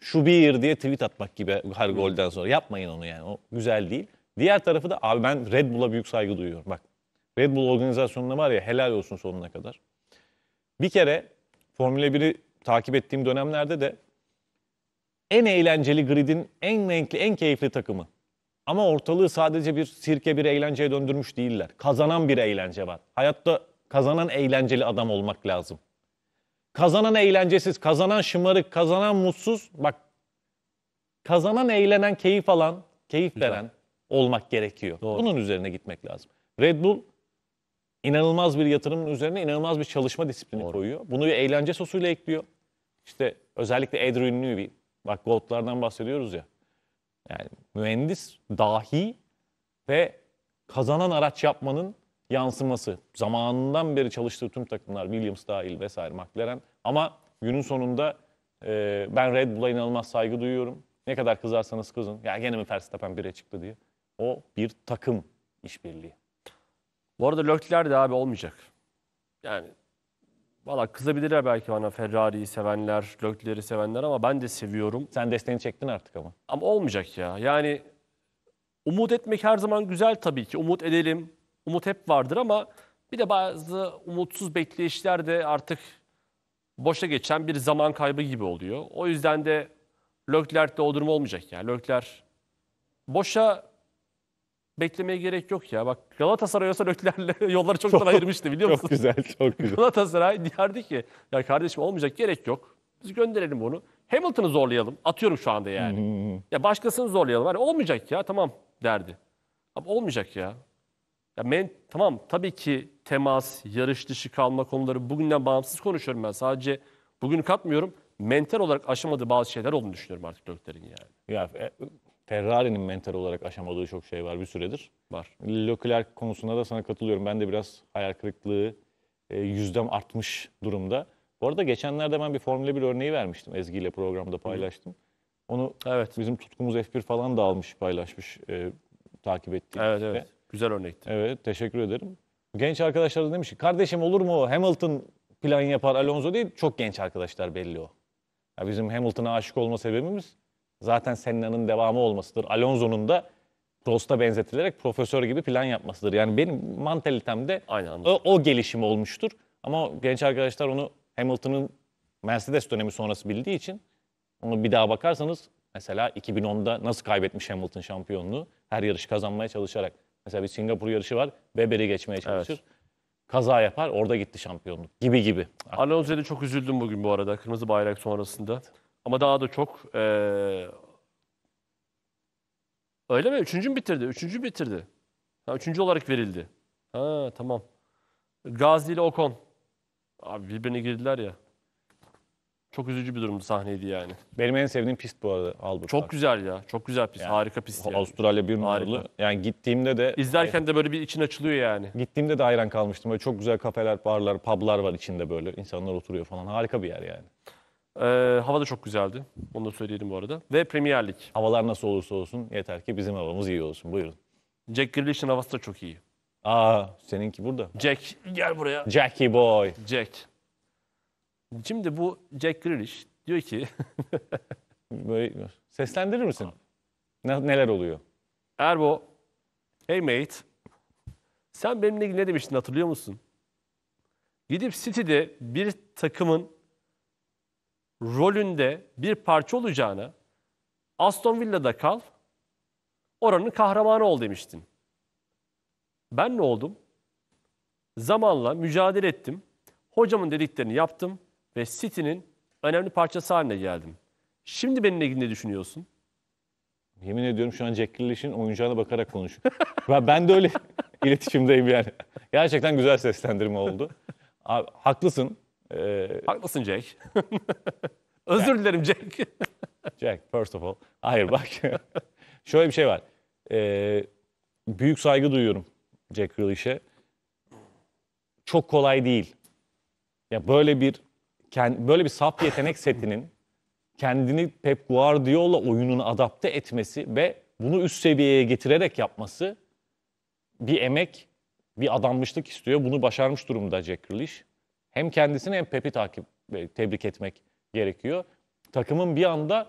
Şu bir diye tweet atmak gibi her golden sonra. Yapmayın onu yani. O güzel değil. Diğer tarafı da abi ben Red Bull'a büyük saygı duyuyorum. Bak Red Bull organizasyonunda var ya helal olsun sonuna kadar. Bir kere Formula 1'i takip ettiğim dönemlerde de en eğlenceli gridin en renkli, en keyifli takımı. Ama ortalığı sadece bir sirke, bir eğlenceye döndürmüş değiller. Kazanan bir eğlence var. Hayatta kazanan eğlenceli adam olmak lazım. Kazanan eğlencesiz, kazanan şımarık, kazanan mutsuz. Bak kazanan eğlenen, keyif alan, keyif veren olmak gerekiyor. Doğru. Bunun üzerine gitmek lazım. Red Bull inanılmaz bir yatırımın üzerine inanılmaz bir çalışma disiplini Doğru. koyuyor. Bunu bir eğlence sosuyla ekliyor. İşte özellikle Adrian Newey, bak Gold'lardan bahsediyoruz ya. Yani mühendis, dahi ve kazanan araç yapmanın yansıması. Zamanından beri çalıştığı tüm takımlar Williams dahil vesaire McLaren. Ama günün sonunda e, ben Red Bull'a inanılmaz saygı duyuyorum. Ne kadar kızarsanız kızın. Ya gene mi Verstappen 1'e çıktı diye. O bir takım işbirliği. Bu arada Leclerc de abi olmayacak. Yani valla kızabilirler belki bana Ferrari'yi sevenler, Leclerc'i sevenler ama ben de seviyorum. Sen desteğini çektin artık ama. Ama olmayacak ya. Yani umut etmek her zaman güzel tabii ki. Umut edelim. Umut hep vardır ama bir de bazı umutsuz bekleyişler de artık boşa geçen bir zaman kaybı gibi oluyor. O yüzden de Leclerc'de o durum olmayacak yani. Leclerc boşa beklemeye gerek yok ya. Bak Galatasaray olsa Lökler'le yolları çoktan çok, ayırmıştı biliyor musun? Çok güzel, çok güzel. Galatasaray derdi ki ya kardeşim olmayacak gerek yok. Biz gönderelim bunu. Hamilton'ı zorlayalım. Atıyorum şu anda yani. Hmm. Ya başkasını zorlayalım. Hani olmayacak ya tamam derdi. Ama olmayacak ya. Ya men, tamam tabii ki temas, yarış dışı kalma konuları bugünden bağımsız konuşuyorum ben. Sadece bugünü katmıyorum. Mental olarak aşamadığı bazı şeyler olduğunu düşünüyorum artık Lökler'in yani. Ya e, Ferrari'nin mental olarak aşamadığı çok şey var bir süredir. Var. Leclerc konusunda da sana katılıyorum. Ben de biraz hayal kırıklığı e, yüzdem artmış durumda. Bu arada geçenlerde ben bir Formula 1 örneği vermiştim. Ezgi ile programda paylaştım. Onu evet. bizim tutkumuz F1 falan da almış paylaşmış e, takip ettiğim. Evet işte. evet. Güzel örnekti. Evet teşekkür ederim. Genç arkadaşlar da demiş ki kardeşim olur mu Hamilton plan yapar Alonso değil. Çok genç arkadaşlar belli o. Ya bizim Hamilton'a aşık olma sebebimiz zaten Senna'nın devamı olmasıdır. Alonso'nun da Prost'a benzetilerek profesör gibi plan yapmasıdır. Yani benim mantalitemde o, o gelişim olmuştur. Ama genç arkadaşlar onu Hamilton'ın Mercedes dönemi sonrası bildiği için onu bir daha bakarsanız mesela 2010'da nasıl kaybetmiş Hamilton şampiyonluğu? Her yarış kazanmaya çalışarak. Mesela bir Singapur yarışı var. Weber'i geçmeye çalışır. Evet. Kaza yapar. Orada gitti şampiyonluk. Gibi gibi. Alonso'ya da çok üzüldüm bugün bu arada. Kırmızı bayrak sonrasında. Ama daha da çok e, öyle mi? Üçüncü mü bitirdi? Üçüncü bitirdi. Ha, üçüncü olarak verildi. Ha tamam. Gazi ile Okon. Abi birbirine girdiler ya. Çok üzücü bir durumdu sahneydi yani. Benim en sevdiğim pist bu arada Albert Çok Park. güzel ya. Çok güzel pist. Yani, Harika pist. Yani. Avustralya bir numaralı. Yani gittiğimde de... İzlerken de böyle bir için açılıyor yani. Gittiğimde de hayran kalmıştım. Böyle çok güzel kafeler, barlar, publar var içinde böyle. İnsanlar oturuyor falan. Harika bir yer yani. Ee, hava da çok güzeldi. Onu da söyleyelim bu arada. Ve Premier Lig. Havalar nasıl olursa olsun yeter ki bizim havamız iyi olsun. Buyurun. Jack Grealish'in havası da çok iyi. Aa seninki burada. Jack gel buraya. Jackie boy. Jack. Şimdi bu Jack Grealish diyor ki Böyle seslendirir misin? Ne- neler oluyor? Erbo hey mate sen benimle ilgili ne demiştin hatırlıyor musun? Gidip City'de bir takımın rolünde bir parça olacağına Aston Villa'da kal, oranın kahramanı ol demiştin. Ben ne oldum? Zamanla mücadele ettim. Hocamın dediklerini yaptım ve City'nin önemli parçası haline geldim. Şimdi benimle ilgili ne düşünüyorsun? Yemin ediyorum şu an Jack Grealish'in oyuncağına bakarak konuşuyor. ben, ben de öyle iletişimdeyim yani. Gerçekten güzel seslendirme oldu. Abi, haklısın. Ee, Haklısın Jack. Özür dilerim Jack. Jack, first of all. Hayır bak. Şöyle bir şey var. Ee, büyük saygı duyuyorum Jack Grealish'e. Çok kolay değil. Ya böyle bir böyle bir sap yetenek setinin kendini Pep Guardiola oyununa adapte etmesi ve bunu üst seviyeye getirerek yapması bir emek, bir adanmışlık istiyor. Bunu başarmış durumda Jack Grealish hem kendisini hem Pep'i takip e, tebrik etmek gerekiyor. Takımın bir anda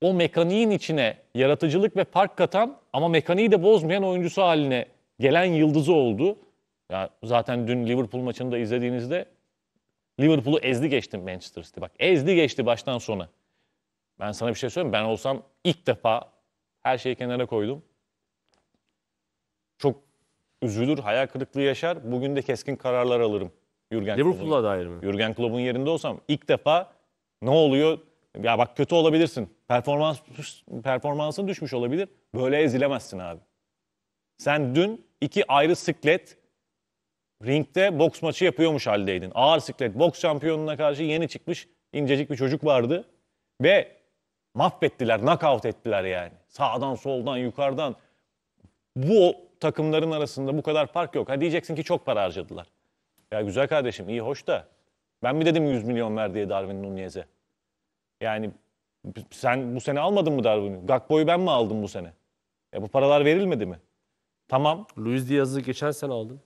o mekaniğin içine yaratıcılık ve fark katan ama mekaniği de bozmayan oyuncusu haline gelen yıldızı oldu. Ya zaten dün Liverpool maçını da izlediğinizde Liverpool'u ezdi geçti Manchester City. Bak ezdi geçti baştan sona. Ben sana bir şey söyleyeyim. Ben olsam ilk defa her şeyi kenara koydum. Çok üzülür, hayal kırıklığı yaşar. Bugün de keskin kararlar alırım Jürgen Liverpool'a dair mi? Jürgen Klopp'un yerinde olsam ilk defa ne oluyor? Ya bak kötü olabilirsin. Performans performansın düşmüş olabilir. Böyle ezilemezsin abi. Sen dün iki ayrı siklet ringde boks maçı yapıyormuş haldeydin. Ağır siklet boks şampiyonuna karşı yeni çıkmış incecik bir çocuk vardı. Ve mahvettiler, knockout ettiler yani. Sağdan, soldan, yukarıdan. Bu takımların arasında bu kadar fark yok. Ha diyeceksin ki çok para harcadılar. Ya güzel kardeşim iyi hoş da ben mi dedim 100 milyon ver diye Darwin Nunez'e? Yani sen bu sene almadın mı Darwin'i? Gakpo'yu ben mi aldım bu sene? Ya e bu paralar verilmedi mi? Tamam. Luis Diaz'ı geçen sene aldın.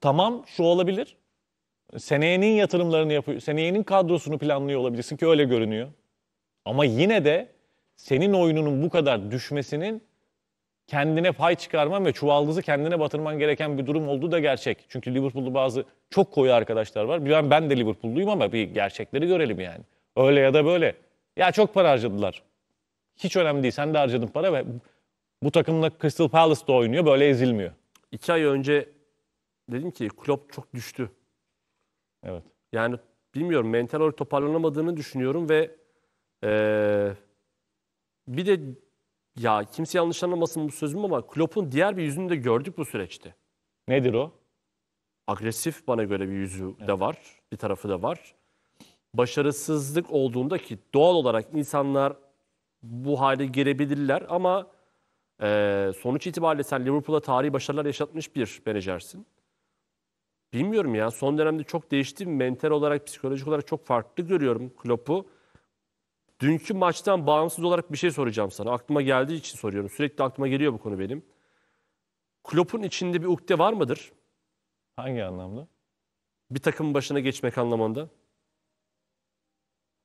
Tamam şu olabilir. Seneyenin yatırımlarını yapıyor. Seneyenin kadrosunu planlıyor olabilirsin ki öyle görünüyor. Ama yine de senin oyununun bu kadar düşmesinin kendine pay çıkarman ve çuvaldızı kendine batırman gereken bir durum olduğu da gerçek. Çünkü Liverpool'da bazı çok koyu arkadaşlar var. Ben, ben de Liverpool'luyum ama bir gerçekleri görelim yani. Öyle ya da böyle. Ya çok para harcadılar. Hiç önemli değil. Sen de harcadın para ve bu takımla Crystal Palace'da oynuyor. Böyle ezilmiyor. İki ay önce dedim ki Klopp çok düştü. Evet. Yani bilmiyorum mental olarak toparlanamadığını düşünüyorum ve ee, bir de ya kimse yanlış anlamasın bu sözüm ama Klopp'un diğer bir yüzünü de gördük bu süreçte. Nedir o? Agresif bana göre bir yüzü evet. de var, bir tarafı da var. Başarısızlık olduğunda ki doğal olarak insanlar bu hale girebilirler ama e, sonuç itibariyle sen Liverpool'a tarihi başarılar yaşatmış bir menajersin. Bilmiyorum ya son dönemde çok değişti. Mental olarak, psikolojik olarak çok farklı görüyorum Klopp'u. Dünkü maçtan bağımsız olarak bir şey soracağım sana. Aklıma geldiği için soruyorum. Sürekli aklıma geliyor bu konu benim. Klopp'un içinde bir ukde var mıdır? Hangi anlamda? Bir takımın başına geçmek anlamında.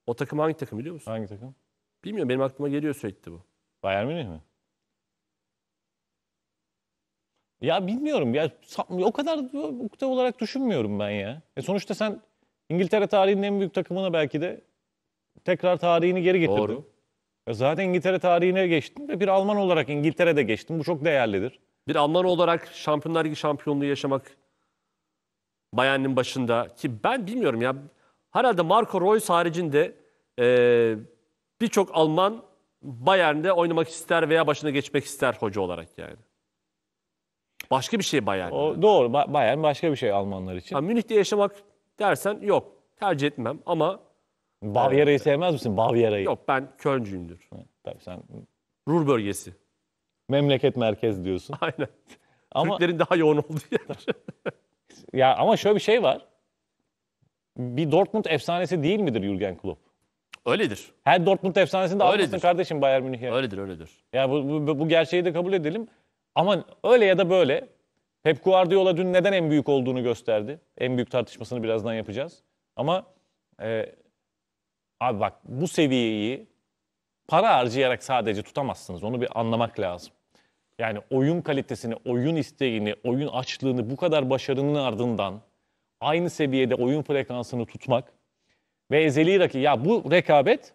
O takım hangi takım biliyor musun? Hangi takım? Bilmiyorum benim aklıma geliyor sürekli bu. Bayern Münih mi? Ya bilmiyorum ya o kadar ukde olarak düşünmüyorum ben ya. E sonuçta sen İngiltere tarihinin en büyük takımına belki de tekrar tarihini geri getirdim. Doğru. zaten İngiltere tarihine geçtim ve bir Alman olarak İngiltere'de geçtim. Bu çok değerlidir. Bir Alman olarak Şampiyonlar Ligi şampiyonluğu yaşamak Bayern'in başında ki ben bilmiyorum ya herhalde Marco Reus haricinde e, birçok Alman Bayern'de oynamak ister veya başına geçmek ister hoca olarak yani. Başka bir şey Bayern. O, doğru. Ba Bayern başka bir şey Almanlar için. Ha, Münih'te yaşamak dersen yok. Tercih etmem ama Bavyera'yı sevmez misin? Bavyera'yı. Yok ben Kölncüyümdür. Ha, Tabii sen Rur bölgesi. memleket merkez diyorsun. Aynen. Ama Türklerin daha yoğun olduğu yer. ya ama şöyle bir şey var. Bir Dortmund efsanesi değil midir Jurgen Klopp? Öyledir. Her Dortmund efsanesinde almışsın Öyledir. kardeşim Bayern Münih'e. Öyledir, öyledir. Ya bu, bu, bu gerçeği de kabul edelim. Ama öyle ya da böyle Pep Guardiola dün neden en büyük olduğunu gösterdi. En büyük tartışmasını birazdan yapacağız. Ama e, Abi bak bu seviyeyi para harcayarak sadece tutamazsınız. Onu bir anlamak lazım. Yani oyun kalitesini, oyun isteğini, oyun açlığını bu kadar başarının ardından aynı seviyede oyun frekansını tutmak ve ezeli rakip. Ya bu rekabet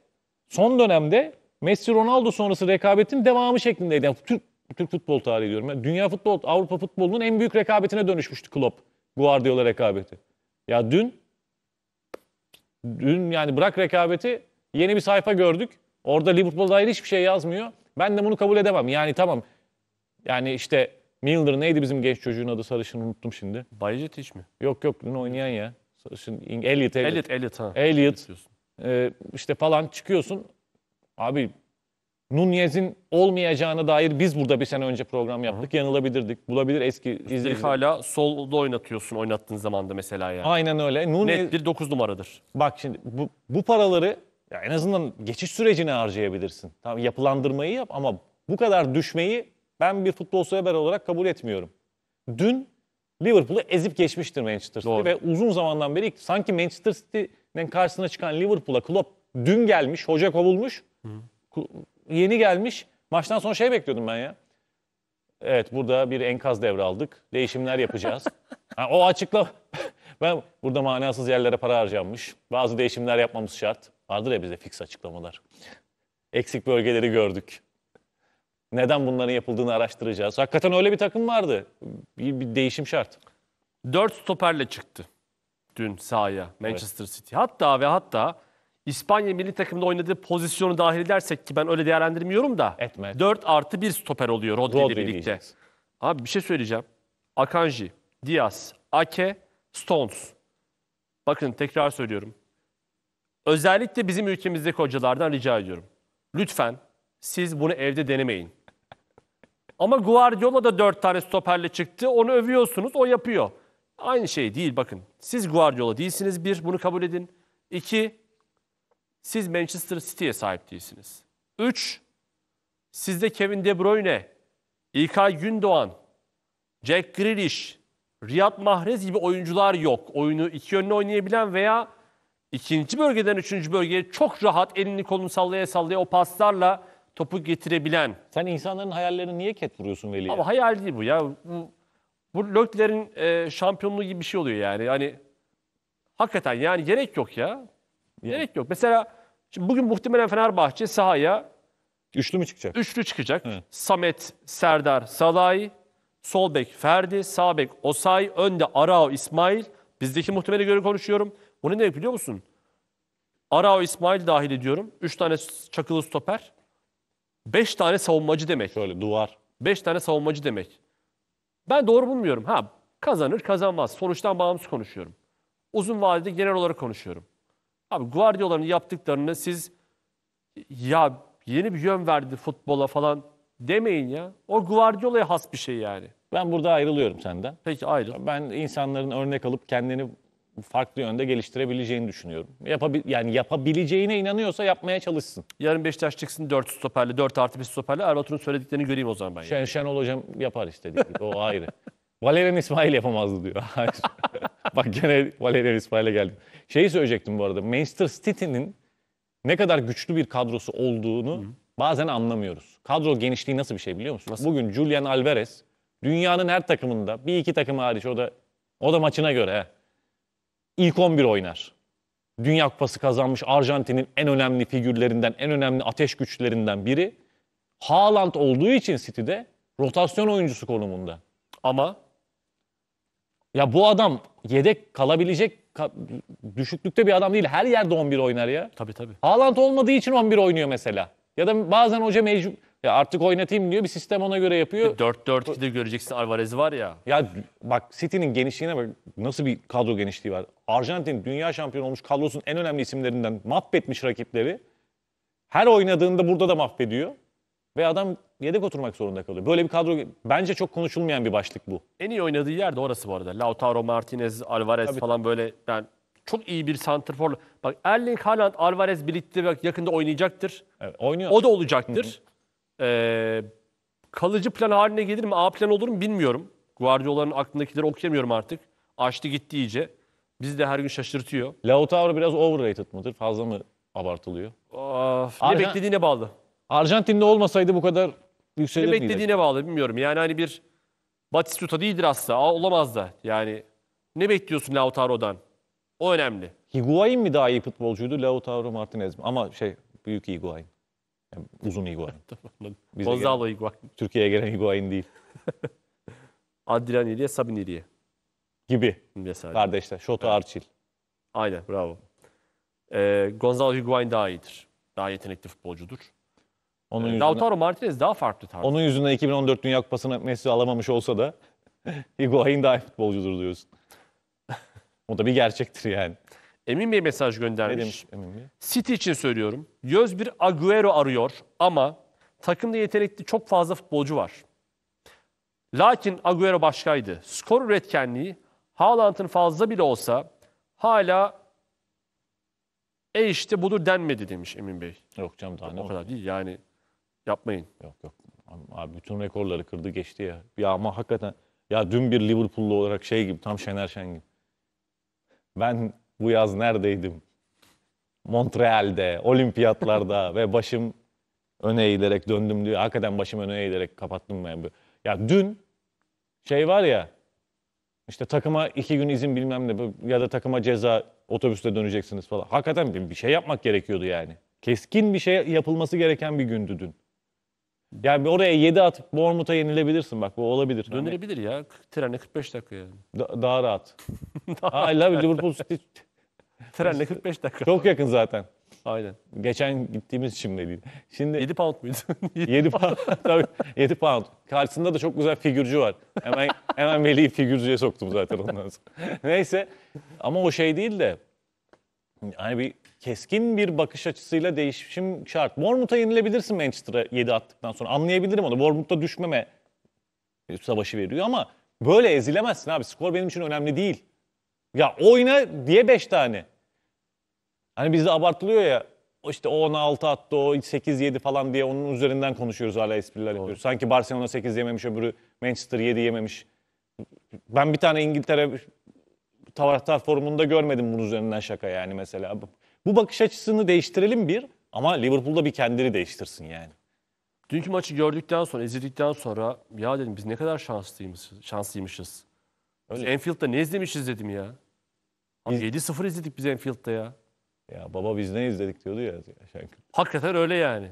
son dönemde Messi Ronaldo sonrası rekabetin devamı şeklindeydi. Yani Türk, Türk futbol tarihi diyorum. Yani dünya futbol, Avrupa futbolunun en büyük rekabetine dönüşmüştü Klopp. Guardiola rekabeti. Ya dün Dün yani bırak rekabeti yeni bir sayfa gördük. Orada Liverpool'a dair hiçbir şey yazmıyor. Ben de bunu kabul edemem. Yani tamam. Yani işte Milner neydi bizim genç çocuğun adı sarışın unuttum şimdi. Bayjet hiç mi? Yok yok bunu oynayan ya. Sarışın Elliot Elliot. Elliot Elliot ha. Elliot. Ee, işte falan çıkıyorsun. Abi Nunez'in olmayacağına dair biz burada bir sene önce program yaptık. Yanılabilirdik. Bulabilir eski Üstelik izleyiciler. hala solda oynatıyorsun oynattığın zamanda mesela yani. Aynen öyle. Nunez, Net bir 9 numaradır. Bak şimdi bu, bu paraları ya en azından geçiş sürecine harcayabilirsin. Tamam yapılandırmayı yap ama bu kadar düşmeyi ben bir futbol sever olarak kabul etmiyorum. Dün Liverpool'u ezip geçmiştir Manchester City Doğru. ve uzun zamandan beri sanki Manchester City'nin karşısına çıkan Liverpool'a Klopp dün gelmiş, hoca kovulmuş. Ku- yeni gelmiş. Maçtan sonra şey bekliyordum ben ya. Evet burada bir enkaz devraldık. Değişimler yapacağız. ha, o açıkla... ben burada manasız yerlere para harcanmış. Bazı değişimler yapmamız şart. Vardır ya bize fix açıklamalar. Eksik bölgeleri gördük. Neden bunların yapıldığını araştıracağız. Hakikaten öyle bir takım vardı. Bir, bir değişim şart. Dört stoperle çıktı dün sahaya Manchester evet. City. Hatta ve hatta İspanya milli takımında oynadığı pozisyonu dahil edersek ki ben öyle değerlendirmiyorum da. Etme. 4 artı 1 stoper oluyor Rodri, ile birlikte. Diyeceğiz. Abi bir şey söyleyeceğim. Akanji, Diaz, Ake, Stones. Bakın tekrar söylüyorum. Özellikle bizim ülkemizdeki hocalardan rica ediyorum. Lütfen siz bunu evde denemeyin. Ama Guardiola da 4 tane stoperle çıktı. Onu övüyorsunuz, o yapıyor. Aynı şey değil bakın. Siz Guardiola değilsiniz bir, bunu kabul edin. İki, siz Manchester City'ye sahip değilsiniz. 3. Sizde Kevin De Bruyne, İlkay Gündoğan, Jack Grealish, Riyad Mahrez gibi oyuncular yok. Oyunu iki yönlü oynayabilen veya ikinci bölgeden üçüncü bölgeye çok rahat elini kolunu sallaya sallaya o paslarla topu getirebilen. Sen insanların hayallerini niye ket vuruyorsun Veli'ye? Ama hayal değil bu ya. Bu, bu Lökler'in e, şampiyonluğu gibi bir şey oluyor yani. Hani hakikaten yani gerek yok ya. Gerek yok. Mesela Şimdi bugün muhtemelen Fenerbahçe sahaya Üçlü mü çıkacak? üçlü çıkacak. Hı. Samet, Serdar, Salay, sol bek Ferdi, sağ bek Osay, önde Arao, İsmail. Bizdeki muhtemele göre konuşuyorum. Bu ne demek biliyor musun? Arao, İsmail dahil ediyorum. Üç tane çakılı stoper. beş tane savunmacı demek. Şöyle duvar. Beş tane savunmacı demek. Ben doğru bulmuyorum. Ha kazanır kazanmaz. Sonuçtan bağımsız konuşuyorum. Uzun vadede genel olarak konuşuyorum. Abi Guardiola'nın yaptıklarını siz ya yeni bir yön verdi futbola falan demeyin ya. O Guardiola'ya has bir şey yani. Ben burada ayrılıyorum senden. Peki ayrıl. Ben insanların örnek alıp kendini farklı yönde geliştirebileceğini düşünüyorum. Yapabil yani yapabileceğine inanıyorsa yapmaya çalışsın. Yarın Beşiktaş çıksın 4 stoperli, 4 artı 1 stoperli. Erbatur'un söylediklerini göreyim o zaman ben. Yani. Şen, Şenol Hocam yapar istediği gibi. O ayrı. Valerian İsmail yapamazdı diyor. Bak gene Valerian İsmail'e geldim. Şeyi söyleyecektim bu arada. Manchester City'nin ne kadar güçlü bir kadrosu olduğunu Hı. bazen anlamıyoruz. Kadro genişliği nasıl bir şey biliyor musun? Nasıl? Bugün Julian Alvarez dünyanın her takımında bir iki takım hariç o da o da maçına göre he, ilk 11 oynar. Dünya Kupası kazanmış Arjantin'in en önemli figürlerinden, en önemli ateş güçlerinden biri. Haaland olduğu için City'de rotasyon oyuncusu konumunda. Ama ya bu adam yedek kalabilecek düşüklükte bir adam değil. Her yerde 11 oynar ya. Tabii tabii. Haaland olmadığı için 11 oynuyor mesela. Ya da bazen hoca mecbur ya artık oynatayım diyor bir sistem ona göre yapıyor. 4-4-2'de göreceksin Alvarez var ya. Ya bak City'nin genişliğine bak nasıl bir kadro genişliği var. Arjantin dünya şampiyonu olmuş kadrosunun en önemli isimlerinden mahvetmiş rakipleri. Her oynadığında burada da mahvediyor. Ve adam yedek oturmak zorunda kalıyor. Böyle bir kadro bence çok konuşulmayan bir başlık bu. En iyi oynadığı yer de orası bu arada. Lautaro Martinez, Alvarez Tabii. falan böyle yani çok iyi bir santrfor. Bak Erling Haaland, Alvarez birlikte bak yakında oynayacaktır. Evet, oynuyor. O da olacaktır. Ee, kalıcı plan haline gelir mi? A plan olur mu bilmiyorum. Guardiola'nın aklındakileri okuyamıyorum artık. Açtı gitti iyice. Bizi de her gün şaşırtıyor. Lautaro biraz overrated mıdır? Fazla mı abartılıyor? Of, ne Arjan... beklediğine bağlı. Arjantin'de olmasaydı bu kadar yükselir Ne miydi? beklediğine bağlı bilmiyorum. Yani hani bir Batistuta değildir aslında, olamaz da. Yani ne bekliyorsun Lautaro'dan? O önemli. Higuain mi daha iyi futbolcuydu Lautaro Martinez mi? Ama şey büyük Higuain. Yani uzun Higuain. Gonzalo Higuain. Türkiye'ye gelen Higuain değil Adrian Iliye, Sabin Iliye. gibi Mesela. kardeşler. Şota Arçil. Aynen bravo. Ee, Gonzalo Higuain daha iyidir. Daha yetenekli futbolcudur. Onun ee, yüzünden- Lautaro Martinez daha farklı tarz. Onun yüzünden 2014 Dünya Kupası'nı Messi alamamış olsa da Higuain daha iyi futbolcudur diyorsun. o da bir gerçektir yani. Emin Bey mesaj Ne göndermiş. demiş Emin Bey? City için söylüyorum. Göz bir Agüero arıyor ama takımda yetenekli çok fazla futbolcu var. Lakin Agüero başkaydı. Skor üretkenliği Haaland'ın fazla bile olsa hala e işte budur denmedi demiş Emin Bey. Yok canım daha ne O kadar değil yani. Yapmayın. Yok yok. Abi bütün rekorları kırdı geçti ya. Ya ama hakikaten ya dün bir Liverpool'lu olarak şey gibi tam Şener Şen gibi. Ben bu yaz neredeydim? Montreal'de, olimpiyatlarda ve başım öne eğilerek döndüm diyor. Hakikaten başım öne eğilerek kapattım ben. Böyle. Ya dün şey var ya işte takıma iki gün izin bilmem ne ya da takıma ceza otobüste döneceksiniz falan. Hakikaten bir şey yapmak gerekiyordu yani. Keskin bir şey yapılması gereken bir gündü dün. Yani oraya 7 atıp Bournemouth'a yenilebilirsin bak bu olabilir. Hani Dönülebilir ya. K- Trenle 45 dakika yani. da- daha rahat. I love Liverpool City Trenle 45 dakika. çok yakın zaten. Aynen. Geçen gittiğimiz için de değil. Şimdi 7 pound muydu? 7 pound. Tabii 7 pound. Karşısında da çok güzel figürcü var. Hemen hemen Veli'yi figürcüye soktum zaten ondan sonra. Neyse ama o şey değil de yani bir keskin bir bakış açısıyla değişim şart. Bournemouth'a yenilebilirsin Manchester'a 7 attıktan sonra. Anlayabilirim onu. Bournemouth'ta düşmeme savaşı veriyor ama böyle ezilemezsin abi. Skor benim için önemli değil. Ya oyna diye 5 tane. Hani bizde abartılıyor ya işte o 16 attı, o 8-7 falan diye onun üzerinden konuşuyoruz hala espriler Doğru. yapıyoruz. Sanki Barcelona 8 yememiş, öbürü Manchester 7 yememiş. Ben bir tane İngiltere taraftar forumunda görmedim bunun üzerinden şaka yani mesela. Bu, bakış açısını değiştirelim bir ama Liverpool'da bir kendini değiştirsin yani. Dünkü maçı gördükten sonra, izledikten sonra ya dedim biz ne kadar şanslıymışız. şanslıymışız. Biz Enfield'da ne izlemişiz dedim ya. Abi Biz- 7-0 izledik biz Enfield'da ya. Ya baba biz ne izledik diyordu ya Şenkül. Hakikaten öyle yani.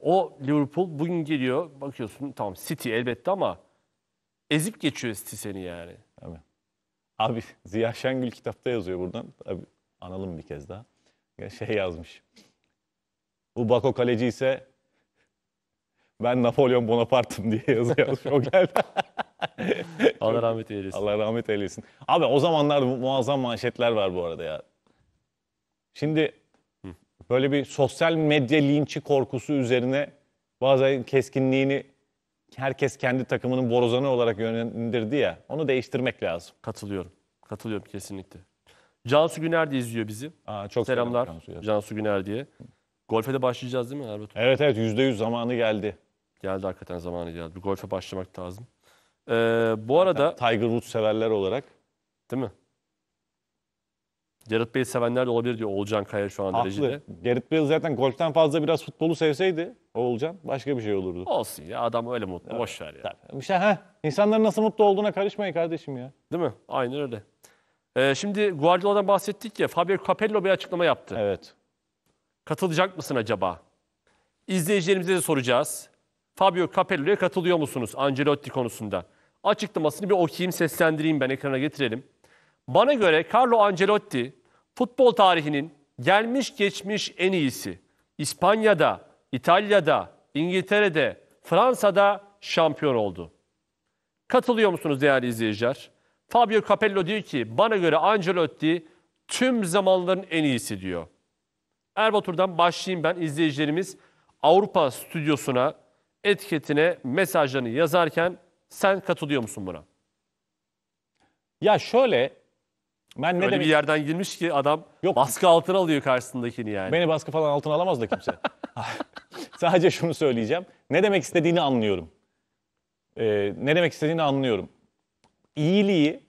O Liverpool bugün geliyor bakıyorsun tamam City elbette ama ezip geçiyor City seni yani. Tabii. Abi Ziya Şengül kitapta yazıyor buradan. Abi, analım bir kez daha. Şey yazmış. Bu Bako kaleci ise ben Napolyon Bonapart'ım diye yazıyor O geldi. Allah rahmet eylesin. Allah rahmet eylesin. Abi o zamanlar muazzam manşetler var bu arada ya. Şimdi böyle bir sosyal medya linçi korkusu üzerine bazen keskinliğini herkes kendi takımının borazanı olarak yönlendirdi ya. Onu değiştirmek lazım. Katılıyorum. Katılıyorum kesinlikle. Cansu Güner de izliyor bizi. Aa, çok Selamlar selam Cansu, Güner diye. Golfe de başlayacağız değil mi Erbat? Evet evet %100 zamanı geldi. Geldi hakikaten zamanı geldi. Bir golfe başlamak lazım. Ee, bu arada Tiger Woods severler olarak değil mi? Gerrit Bale sevenler de olabilir diyor Oğulcan Kaya şu an derecede. Haklı. Gerrit Bey zaten golften fazla biraz futbolu sevseydi Oğulcan başka bir şey olurdu. Olsun ya adam öyle mutlu boş ver ya. Tabii. İşte ha İnsanların nasıl mutlu olduğuna karışmayın kardeşim ya. Değil mi? Aynen öyle. Ee, şimdi Guardiola'dan bahsettik ya Fabio Capello bir açıklama yaptı. Evet. Katılacak mısın acaba? İzleyicilerimize de soracağız. Fabio Capello'ya katılıyor musunuz Ancelotti konusunda? Açıklamasını bir okuyayım, seslendireyim ben ekrana getirelim. Bana göre Carlo Ancelotti Futbol tarihinin gelmiş geçmiş en iyisi. İspanya'da, İtalya'da, İngiltere'de, Fransa'da şampiyon oldu. Katılıyor musunuz değerli izleyiciler? Fabio Capello diyor ki bana göre Ancelotti tüm zamanların en iyisi diyor. Erbatur'dan başlayayım ben izleyicilerimiz Avrupa stüdyosuna etiketine mesajlarını yazarken sen katılıyor musun buna? Ya şöyle ben ne Öyle demek- bir yerden girmiş ki adam Yok. baskı altına alıyor karşısındakini yani. Beni baskı falan altına alamaz da kimse. Sadece şunu söyleyeceğim. Ne demek istediğini anlıyorum. Ee, ne demek istediğini anlıyorum. İyiliği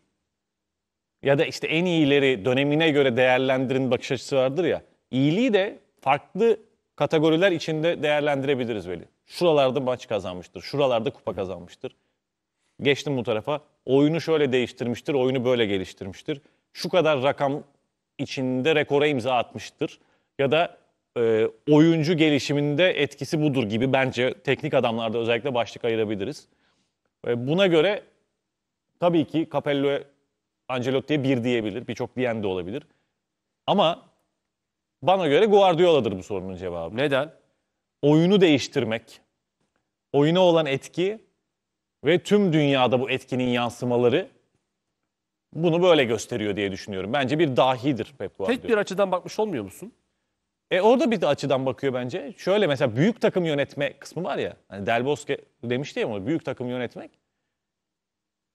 ya da işte en iyileri dönemine göre değerlendirin bakış açısı vardır ya. İyiliği de farklı kategoriler içinde değerlendirebiliriz Veli. Şuralarda maç kazanmıştır, şuralarda kupa kazanmıştır. Geçtim bu tarafa. Oyunu şöyle değiştirmiştir, oyunu böyle geliştirmiştir şu kadar rakam içinde rekora imza atmıştır. Ya da e, oyuncu gelişiminde etkisi budur gibi bence teknik adamlarda özellikle başlık ayırabiliriz. E, buna göre tabii ki Capello'ya Ancelotti'ye bir diyebilir. Birçok diyen de olabilir. Ama bana göre Guardiola'dır bu sorunun cevabı. Neden? Oyunu değiştirmek, oyuna olan etki ve tüm dünyada bu etkinin yansımaları bunu böyle gösteriyor diye düşünüyorum. Bence bir dahidir Pep Guardiola. Tek bir açıdan bakmış olmuyor musun? E orada bir de açıdan bakıyor bence. Şöyle mesela büyük takım yönetme kısmı var ya. Hani Del Bosque demişti ya ama büyük takım yönetmek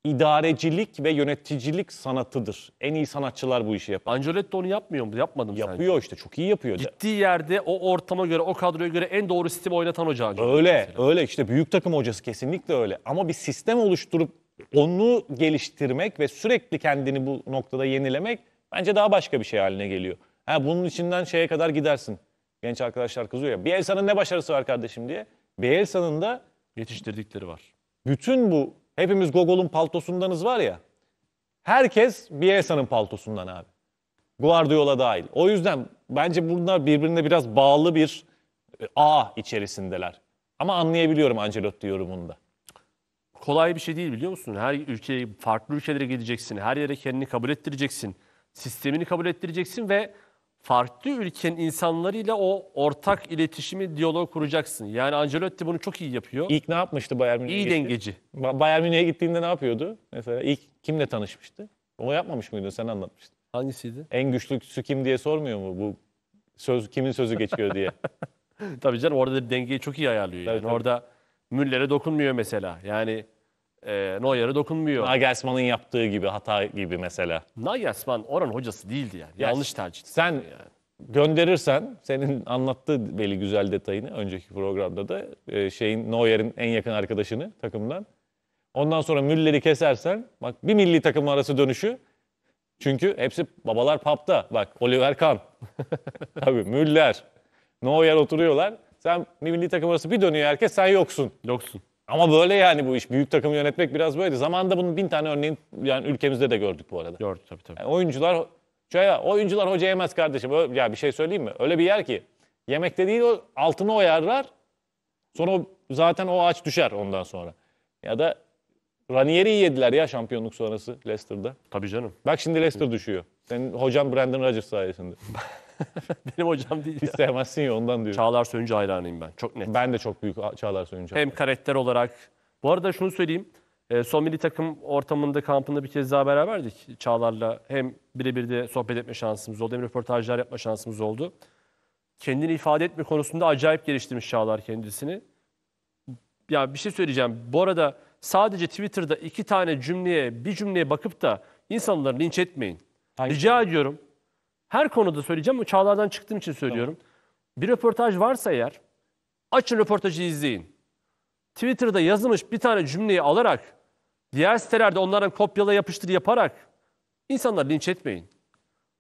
idarecilik ve yöneticilik sanatıdır. En iyi sanatçılar bu işi yapar. Ancelotti onu yapmıyor mu? Yapmadım Yapıyor sence. işte çok iyi yapıyor. Gittiği yerde o ortama göre, o kadroya göre en doğru sistemi oynatan hoca Öyle, mesela. öyle işte büyük takım hocası kesinlikle öyle. Ama bir sistem oluşturup onu geliştirmek ve sürekli kendini bu noktada yenilemek bence daha başka bir şey haline geliyor. Ha, bunun içinden şeye kadar gidersin. Genç arkadaşlar kızıyor ya. Bielsa'nın ne başarısı var kardeşim diye. Bielsa'nın da yetiştirdikleri var. Bütün bu hepimiz Gogol'un paltosundanız var ya. Herkes Bielsa'nın paltosundan abi. Guardiola dahil. O yüzden bence bunlar birbirine biraz bağlı bir e, ağ içerisindeler. Ama anlayabiliyorum Ancelotti yorumunda kolay bir şey değil biliyor musun? Her ülkeye, farklı ülkelere gideceksin. Her yere kendini kabul ettireceksin. Sistemini kabul ettireceksin ve farklı ülkenin insanlarıyla o ortak iletişimi, diyalog kuracaksın. Yani Ancelotti bunu çok iyi yapıyor. İlk ne yapmıştı Bayern Münih'e? İyi dengeci. Ba- Bayern Münih'e gittiğinde ne yapıyordu? Mesela ilk kimle tanışmıştı? O yapmamış mıydı? Sen anlatmıştın. Hangisiydi? En güçlüsü kim diye sormuyor mu bu söz kimin sözü geçiyor diye. tabii canım orada dengeyi çok iyi ayarlıyor. Tabii, yani tabii. orada Müller'e dokunmuyor mesela. Yani e, ee, Neuer'e dokunmuyor. Nagelsmann'ın yaptığı gibi hata gibi mesela. Nagelsmann oran hocası değildi yani. Ya Yanlış tercih. Sen yani. gönderirsen senin anlattığı belli güzel detayını önceki programda da e, şeyin Neuer'in en yakın arkadaşını takımdan. Ondan sonra Müller'i kesersen bak bir milli takım arası dönüşü çünkü hepsi babalar papta. Bak Oliver Kahn. Tabii Müller. Neuer oturuyorlar. Sen bir milli takım arası bir dönüyor herkes sen yoksun. Yoksun. Ama böyle yani bu iş. Büyük takımı yönetmek biraz böyle. Zamanında bunun bin tane örneğin yani ülkemizde de gördük bu arada. Gördük tabii tabii. Yani oyuncular şöyle oyuncular hoca yemez kardeşim. ya bir şey söyleyeyim mi? Öyle bir yer ki yemekte değil o altını oyarlar. Sonra zaten o ağaç düşer ondan sonra. Ya da Ranieri'yi yediler ya şampiyonluk sonrası Leicester'da. Tabii canım. Bak şimdi Leicester düşüyor. Senin hocan Brandon Rodgers sayesinde. Benim hocam değil. Hiç ya. sevmezsin ya ondan diyor. Çağlar Söyüncü hayranıyım ben. Çok net. Ben de çok büyük Çağlar Söyüncü. Hem karakter olarak. Bu arada şunu söyleyeyim. E, son milli takım ortamında kampında bir kez daha beraberdik Çağlar'la. Hem birebir de sohbet etme şansımız oldu hem röportajlar yapma şansımız oldu. Kendini ifade etme konusunda acayip geliştirmiş Çağlar kendisini. Ya bir şey söyleyeceğim. Bu arada sadece Twitter'da iki tane cümleye, bir cümleye bakıp da insanları linç etmeyin. Hangi? Rica ediyorum her konuda söyleyeceğim ama çağlardan çıktığım için söylüyorum. Tamam. Bir röportaj varsa eğer açın röportajı izleyin. Twitter'da yazılmış bir tane cümleyi alarak diğer sitelerde onlardan kopyala yapıştır yaparak insanlar linç etmeyin.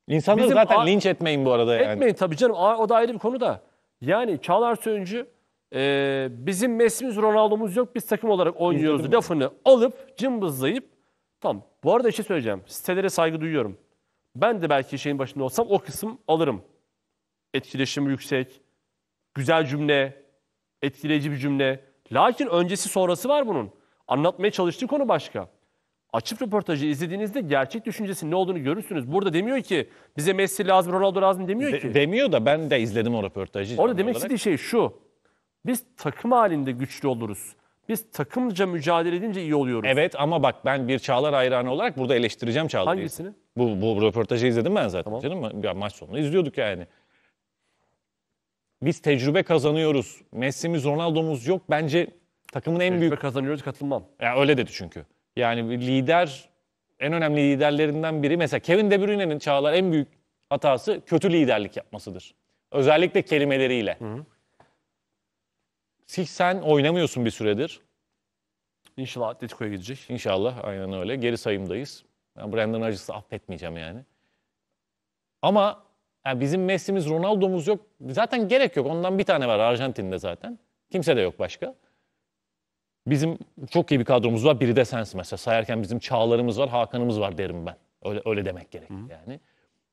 İnsanları Bizim zaten linç etmeyin bu arada yani. Etmeyin tabii canım o da ayrı bir konu da. Yani Çağlar Söyüncü e, bizim Messi'miz Ronaldo'muz yok biz takım olarak oynuyoruz lafını alıp cımbızlayıp tamam bu arada bir şey söyleyeceğim sitelere saygı duyuyorum. Ben de belki şeyin başında olsam o kısım alırım. Etkileşimi yüksek, güzel cümle, etkileyici bir cümle. Lakin öncesi sonrası var bunun. Anlatmaya çalıştığı konu başka. Açık röportajı izlediğinizde gerçek düşüncesinin ne olduğunu görürsünüz. Burada demiyor ki bize Messi lazım, Ronaldo lazım demiyor De- ki. demiyor da ben de izledim o röportajı. Orada demek olarak. istediği şey şu. Biz takım halinde güçlü oluruz. Biz takımca mücadele edince iyi oluyoruz. Evet ama bak ben bir Çağlar hayranı olarak burada eleştireceğim Çağlar'ı. Hangisini? Bu, bu röportajı izledim ben zaten Tamam. canım. Ya maç sonunu izliyorduk yani. Biz tecrübe kazanıyoruz. Messi'miz, Ronaldo'muz yok. Bence takımın en büyük Tecrübe kazanıyoruz katılmam. Ya öyle dedi çünkü. Yani lider en önemli liderlerinden biri mesela Kevin De Bruyne'nin çağlar en büyük hatası kötü liderlik yapmasıdır. Özellikle kelimeleriyle. Sen oynamıyorsun bir süredir. İnşallah Atletico'ya gidecek. İnşallah aynen öyle. Geri sayımdayız. Ben Brandon Rodgers'ı affetmeyeceğim yani. Ama yani bizim Messi'miz, Ronaldo'muz yok. Zaten gerek yok. Ondan bir tane var Arjantin'de zaten. Kimse de yok başka. Bizim çok iyi bir kadromuz var. Biri de sensin mesela. Sayarken bizim Çağlar'ımız var, Hakan'ımız var derim ben. Öyle, öyle demek gerek hı yani.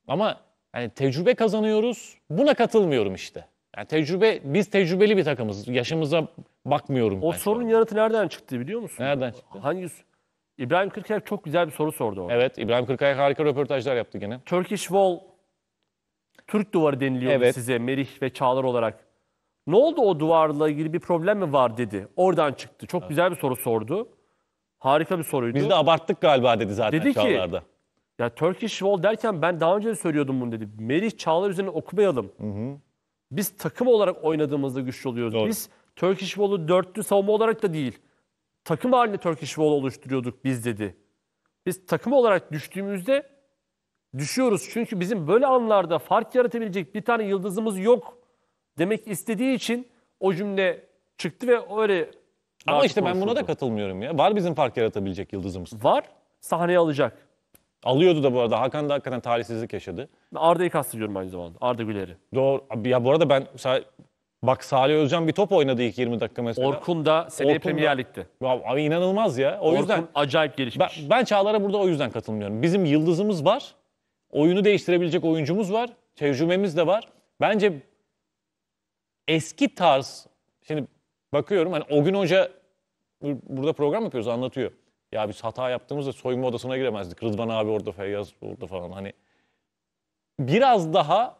Ama yani tecrübe kazanıyoruz. Buna katılmıyorum işte. Yani tecrübe, biz tecrübeli bir takımız. Yaşımıza bakmıyorum. O sorunun yanıtı nereden çıktı biliyor musun? Nereden çıktı? Hangi İbrahim Kırkay çok güzel bir soru sordu orada. Evet, İbrahim Kırkay harika röportajlar yaptı gene. Turkish Wall, Türk duvarı deniliyor evet. size Merih ve Çağlar olarak. Ne oldu o duvarla ilgili bir problem mi var dedi. Oradan çıktı. Çok evet. güzel bir soru sordu. Harika bir soruydu. Biz de abarttık galiba dedi zaten dedi Çağlar'da. Ki, ya Turkish Wall derken ben daha önce de söylüyordum bunu dedi. Merih Çağlar üzerine okumayalım. Hı hı. Biz takım olarak oynadığımızda güçlü oluyoruz. Doğru. Biz Turkish Wall'u dörtlü savunma olarak da değil. Takım halinde Turkish Wall oluşturuyorduk biz dedi. Biz takım olarak düştüğümüzde düşüyoruz. Çünkü bizim böyle anlarda fark yaratabilecek bir tane yıldızımız yok demek istediği için o cümle çıktı ve öyle Ama işte ben buna da katılmıyorum ya. Var bizim fark yaratabilecek yıldızımız. var sahneye alacak. Alıyordu da bu arada. Hakan da hakikaten talihsizlik yaşadı. Arda'yı kastediyorum aynı zamanda. Arda Güler'i. Doğru. Ya bu arada ben mesela Bak Salih Özcan bir top oynadı ilk 20 dakika mesela. Orkun da seneye Orkun Premier Lig'de. abi inanılmaz ya. O yüzden Orkun acayip gelişmiş. ben Çağlar'a burada o yüzden katılmıyorum. Bizim yıldızımız var. Oyunu değiştirebilecek oyuncumuz var. Tecrübemiz de var. Bence eski tarz şimdi bakıyorum hani o gün hoca burada program yapıyoruz anlatıyor. Ya biz hata yaptığımızda soyunma odasına giremezdik. Rıdvan abi orada, Feyyaz orada falan hani. Biraz daha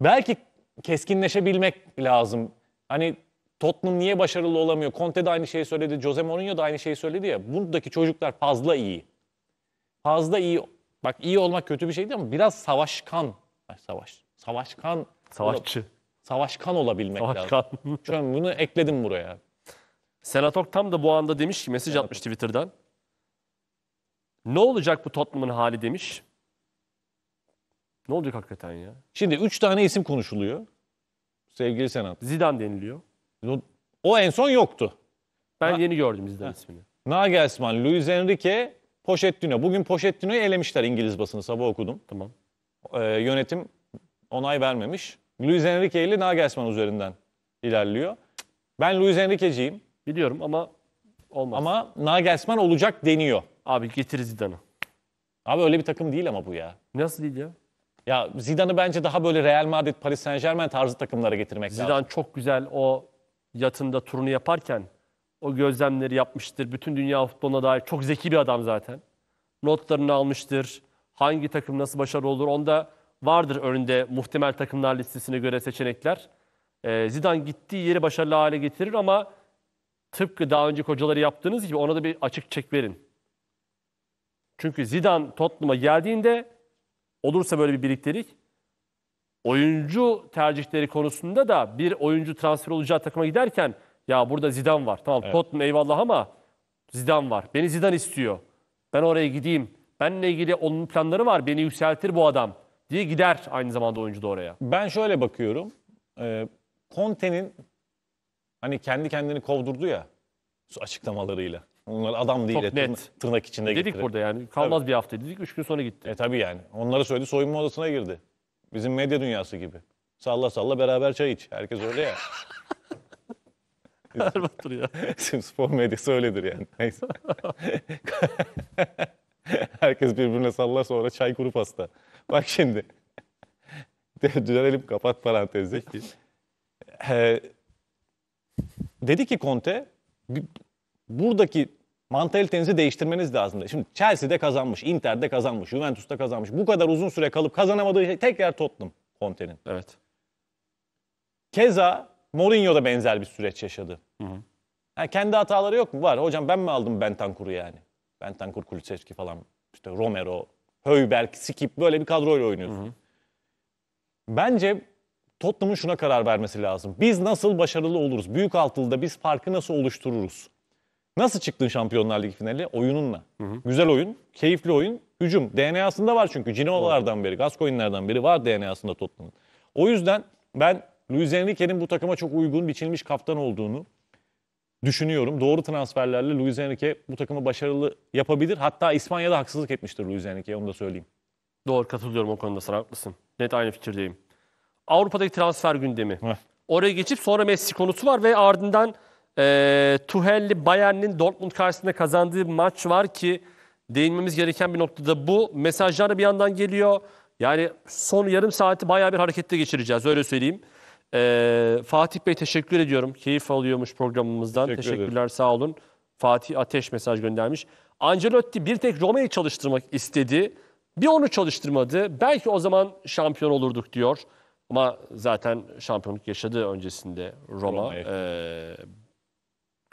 belki keskinleşebilmek lazım. Hani Tottenham niye başarılı olamıyor? Conte de aynı şeyi söyledi. Jose Mourinho da aynı şeyi söyledi ya. Buradaki çocuklar fazla iyi. Fazla iyi. Bak iyi olmak kötü bir şey değil ama biraz savaşkan. Ay savaş. Savaşkan. Savaşçı. Savaşkan olabilmek savaşkan. lazım. Şu an bunu ekledim buraya. Senatok tam da bu anda demiş ki mesaj atmış Twitter'dan. Ne olacak bu Tottenham'ın hali demiş. Ne olacak hakikaten ya? Şimdi 3 tane isim konuşuluyor. Sevgili Senat. Zidane deniliyor. O en son yoktu. Ben Ha. yeni gördüm Zidane ismini. Nagelsmann, Luis Enrique, Pochettino. Bugün Pochettino'yu elemişler İngiliz basını sabah okudum. Tamam. Ee, yönetim onay vermemiş. Luis Enrique ile Nagelsmann üzerinden ilerliyor. Ben Luis Enrique'ciyim. Biliyorum ama olmaz. Ama Nagelsmann olacak deniyor. Abi getir Zidane'ı. Abi öyle bir takım değil ama bu ya. Nasıl değil ya? Ya Zidane'ı bence daha böyle Real Madrid, Paris Saint Germain tarzı takımlara getirmek Zidane lazım. Zidane çok güzel o yatında turunu yaparken o gözlemleri yapmıştır. Bütün dünya futboluna dair çok zeki bir adam zaten. Notlarını almıştır. Hangi takım nasıl başarılı olur onda vardır önünde muhtemel takımlar listesine göre seçenekler. Ee, Zidane gittiği yeri başarılı hale getirir ama tıpkı daha önce hocaları yaptığınız gibi ona da bir açık çek verin. Çünkü Zidane Tottenham'a geldiğinde olursa böyle bir birliktelik oyuncu tercihleri konusunda da bir oyuncu transfer olacağı takıma giderken ya burada Zidane var. Tamam evet. Tottenham eyvallah ama Zidane var. Beni Zidane istiyor. Ben oraya gideyim. Benle ilgili onun planları var. Beni yükseltir bu adam diye gider aynı zamanda oyuncu da oraya. Ben şöyle bakıyorum. Conte'nin Hani kendi kendini kovdurdu ya açıklamalarıyla. Onlar adam değil. Çok e, tırna- net. Tırnak içinde Dedik getirir. burada yani kalmaz bir hafta dedik. Üç gün sonra gitti. E tabii yani. Onları söyledi soyunma odasına girdi. Bizim medya dünyası gibi. Salla salla beraber çay iç. Herkes öyle ya. Berbattır ya. Bizim spor medyası öyledir yani. Neyse. Herkes birbirine salla sonra çay kuru pasta. Bak şimdi. Düzenelim kapat parantezi. Ee, dedi ki Conte buradaki mantalitenizi değiştirmeniz lazım. Dedi. Şimdi Chelsea'de kazanmış, Inter'de kazanmış, Juventus'ta kazanmış. Bu kadar uzun süre kalıp kazanamadığı şey tekrar Tottenham Conte'nin. Evet. Keza Mourinho da benzer bir süreç yaşadı. Hı hı. Yani kendi hataları yok mu? Var. Hocam ben mi aldım Bentancur'u yani? Bentancur, Kulusevski falan. İşte Romero, Höyberg, Skip böyle bir kadroyla oynuyorsun. Hı hı. Bence Tottenham'ın şuna karar vermesi lazım. Biz nasıl başarılı oluruz? Büyük altılıda biz farkı nasıl oluştururuz? Nasıl çıktın Şampiyonlar Ligi finali? Oyununla. Hı hı. Güzel oyun, keyifli oyun, hücum. DNA'sında var çünkü. Cinovalardan beri, Gascoigne'lerden beri var DNA'sında Tottenham'ın. O yüzden ben Luis Enrique'nin bu takıma çok uygun biçilmiş kaptan olduğunu düşünüyorum. Doğru transferlerle Luis Enrique bu takımı başarılı yapabilir. Hatta İspanya'da haksızlık etmiştir Luis Enrique, onu da söyleyeyim. Doğru katılıyorum o konuda Sen haklısın. Net aynı fikirdeyim. Avrupa'daki transfer gündemi. Heh. Oraya geçip sonra Messi konusu var ve ardından e, Tuhel'li Bayern'in Dortmund karşısında kazandığı maç var ki değinmemiz gereken bir noktada bu. Mesajlar bir yandan geliyor. Yani son yarım saati bayağı bir harekette geçireceğiz öyle söyleyeyim. E, Fatih Bey teşekkür ediyorum. Keyif alıyormuş programımızdan. Teşekkür Teşekkürler ederim. sağ olun. Fatih Ateş mesaj göndermiş. Ancelotti bir tek Roma'yı çalıştırmak istedi. Bir onu çalıştırmadı. Belki o zaman şampiyon olurduk diyor. Ama zaten şampiyonluk yaşadı öncesinde Roma. Roma evet. e,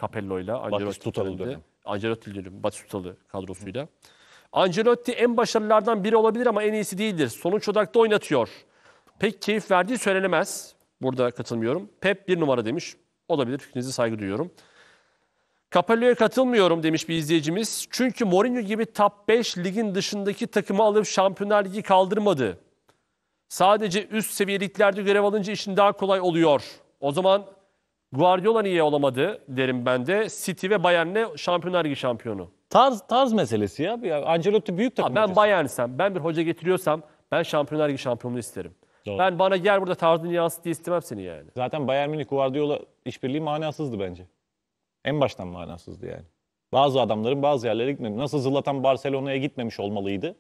Capello ile Ancelotti'li Ancelotti Batistutalı kadrosuyla. Ancelotti en başarılılardan biri olabilir ama en iyisi değildir. Sonuç odaklı oynatıyor. Pek keyif verdiği söylenemez. Burada katılmıyorum. Pep bir numara demiş. Olabilir. Fikrinize saygı duyuyorum. Capello'ya katılmıyorum demiş bir izleyicimiz. Çünkü Mourinho gibi top 5 ligin dışındaki takımı alıp Şampiyonlar Ligi kaldırmadı. Sadece üst seviyeliklerde görev alınca işin daha kolay oluyor. O zaman Guardiola niye olamadı derim ben de. City ve Bayern'le Şampiyonlar Ligi şampiyonu. Tarz tarz meselesi ya. Ancelotti büyük takım. Ha, ben hocası. Bayern'sem, ben bir hoca getiriyorsam ben Şampiyonlar Ligi şampiyonunu isterim. Doğru. Ben bana gel burada tarzını yansıt diye istemem seni yani. Zaten Bayern Münih Guardiola işbirliği manasızdı bence. En baştan manasızdı yani. Bazı adamların bazı yerlere gitmemi. Nasıl Zlatan Barcelona'ya gitmemiş olmalıydı.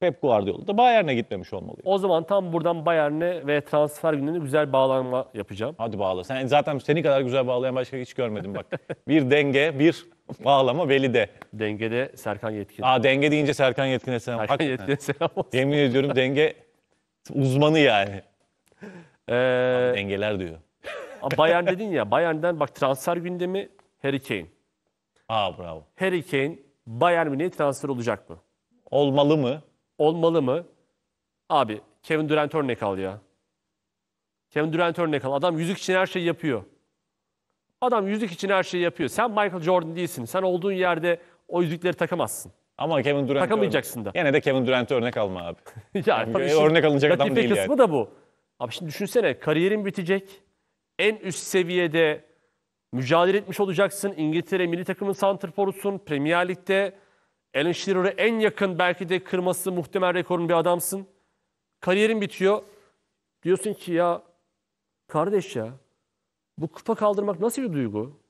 Pep Guardiola da Bayern'e gitmemiş olmalı. O zaman tam buradan Bayern'e ve transfer gününe güzel bağlanma yapacağım. Hadi bağla. Sen zaten seni kadar güzel bağlayan başka hiç görmedim bak. bir denge, bir bağlama belli de. Dengede Serkan Yetkin. Aa denge deyince Serkan Yetkin'e selam. Serkan Hak... Yetkin'e selam olsun. Yemin ediyorum denge uzmanı yani. Ee... dengeler diyor. Bayern dedin ya, Bayern'den bak transfer gündemi Harry Kane. Aa bravo. Harry Kane Bayern Münih'e transfer olacak mı? Olmalı mı? olmalı mı? Abi Kevin Durant örnek al ya. Kevin Durant örnek al. Adam yüzük için her şeyi yapıyor. Adam yüzük için her şeyi yapıyor. Sen Michael Jordan değilsin. Sen olduğun yerde o yüzükleri takamazsın. Ama Kevin Durant Takamayacaksın da. Yine de Kevin Durant örnek alma abi. ya, yani, tabii örnek alınacak adam değil kısmı yani. da bu. Abi şimdi düşünsene kariyerin bitecek. En üst seviyede mücadele etmiş olacaksın. İngiltere milli takımın santrforusun. Premier Lig'de Alan Shearer'ı en yakın belki de kırması muhtemel rekorun bir adamsın. Kariyerin bitiyor. Diyorsun ki ya kardeş ya bu kupa kaldırmak nasıl bir duygu?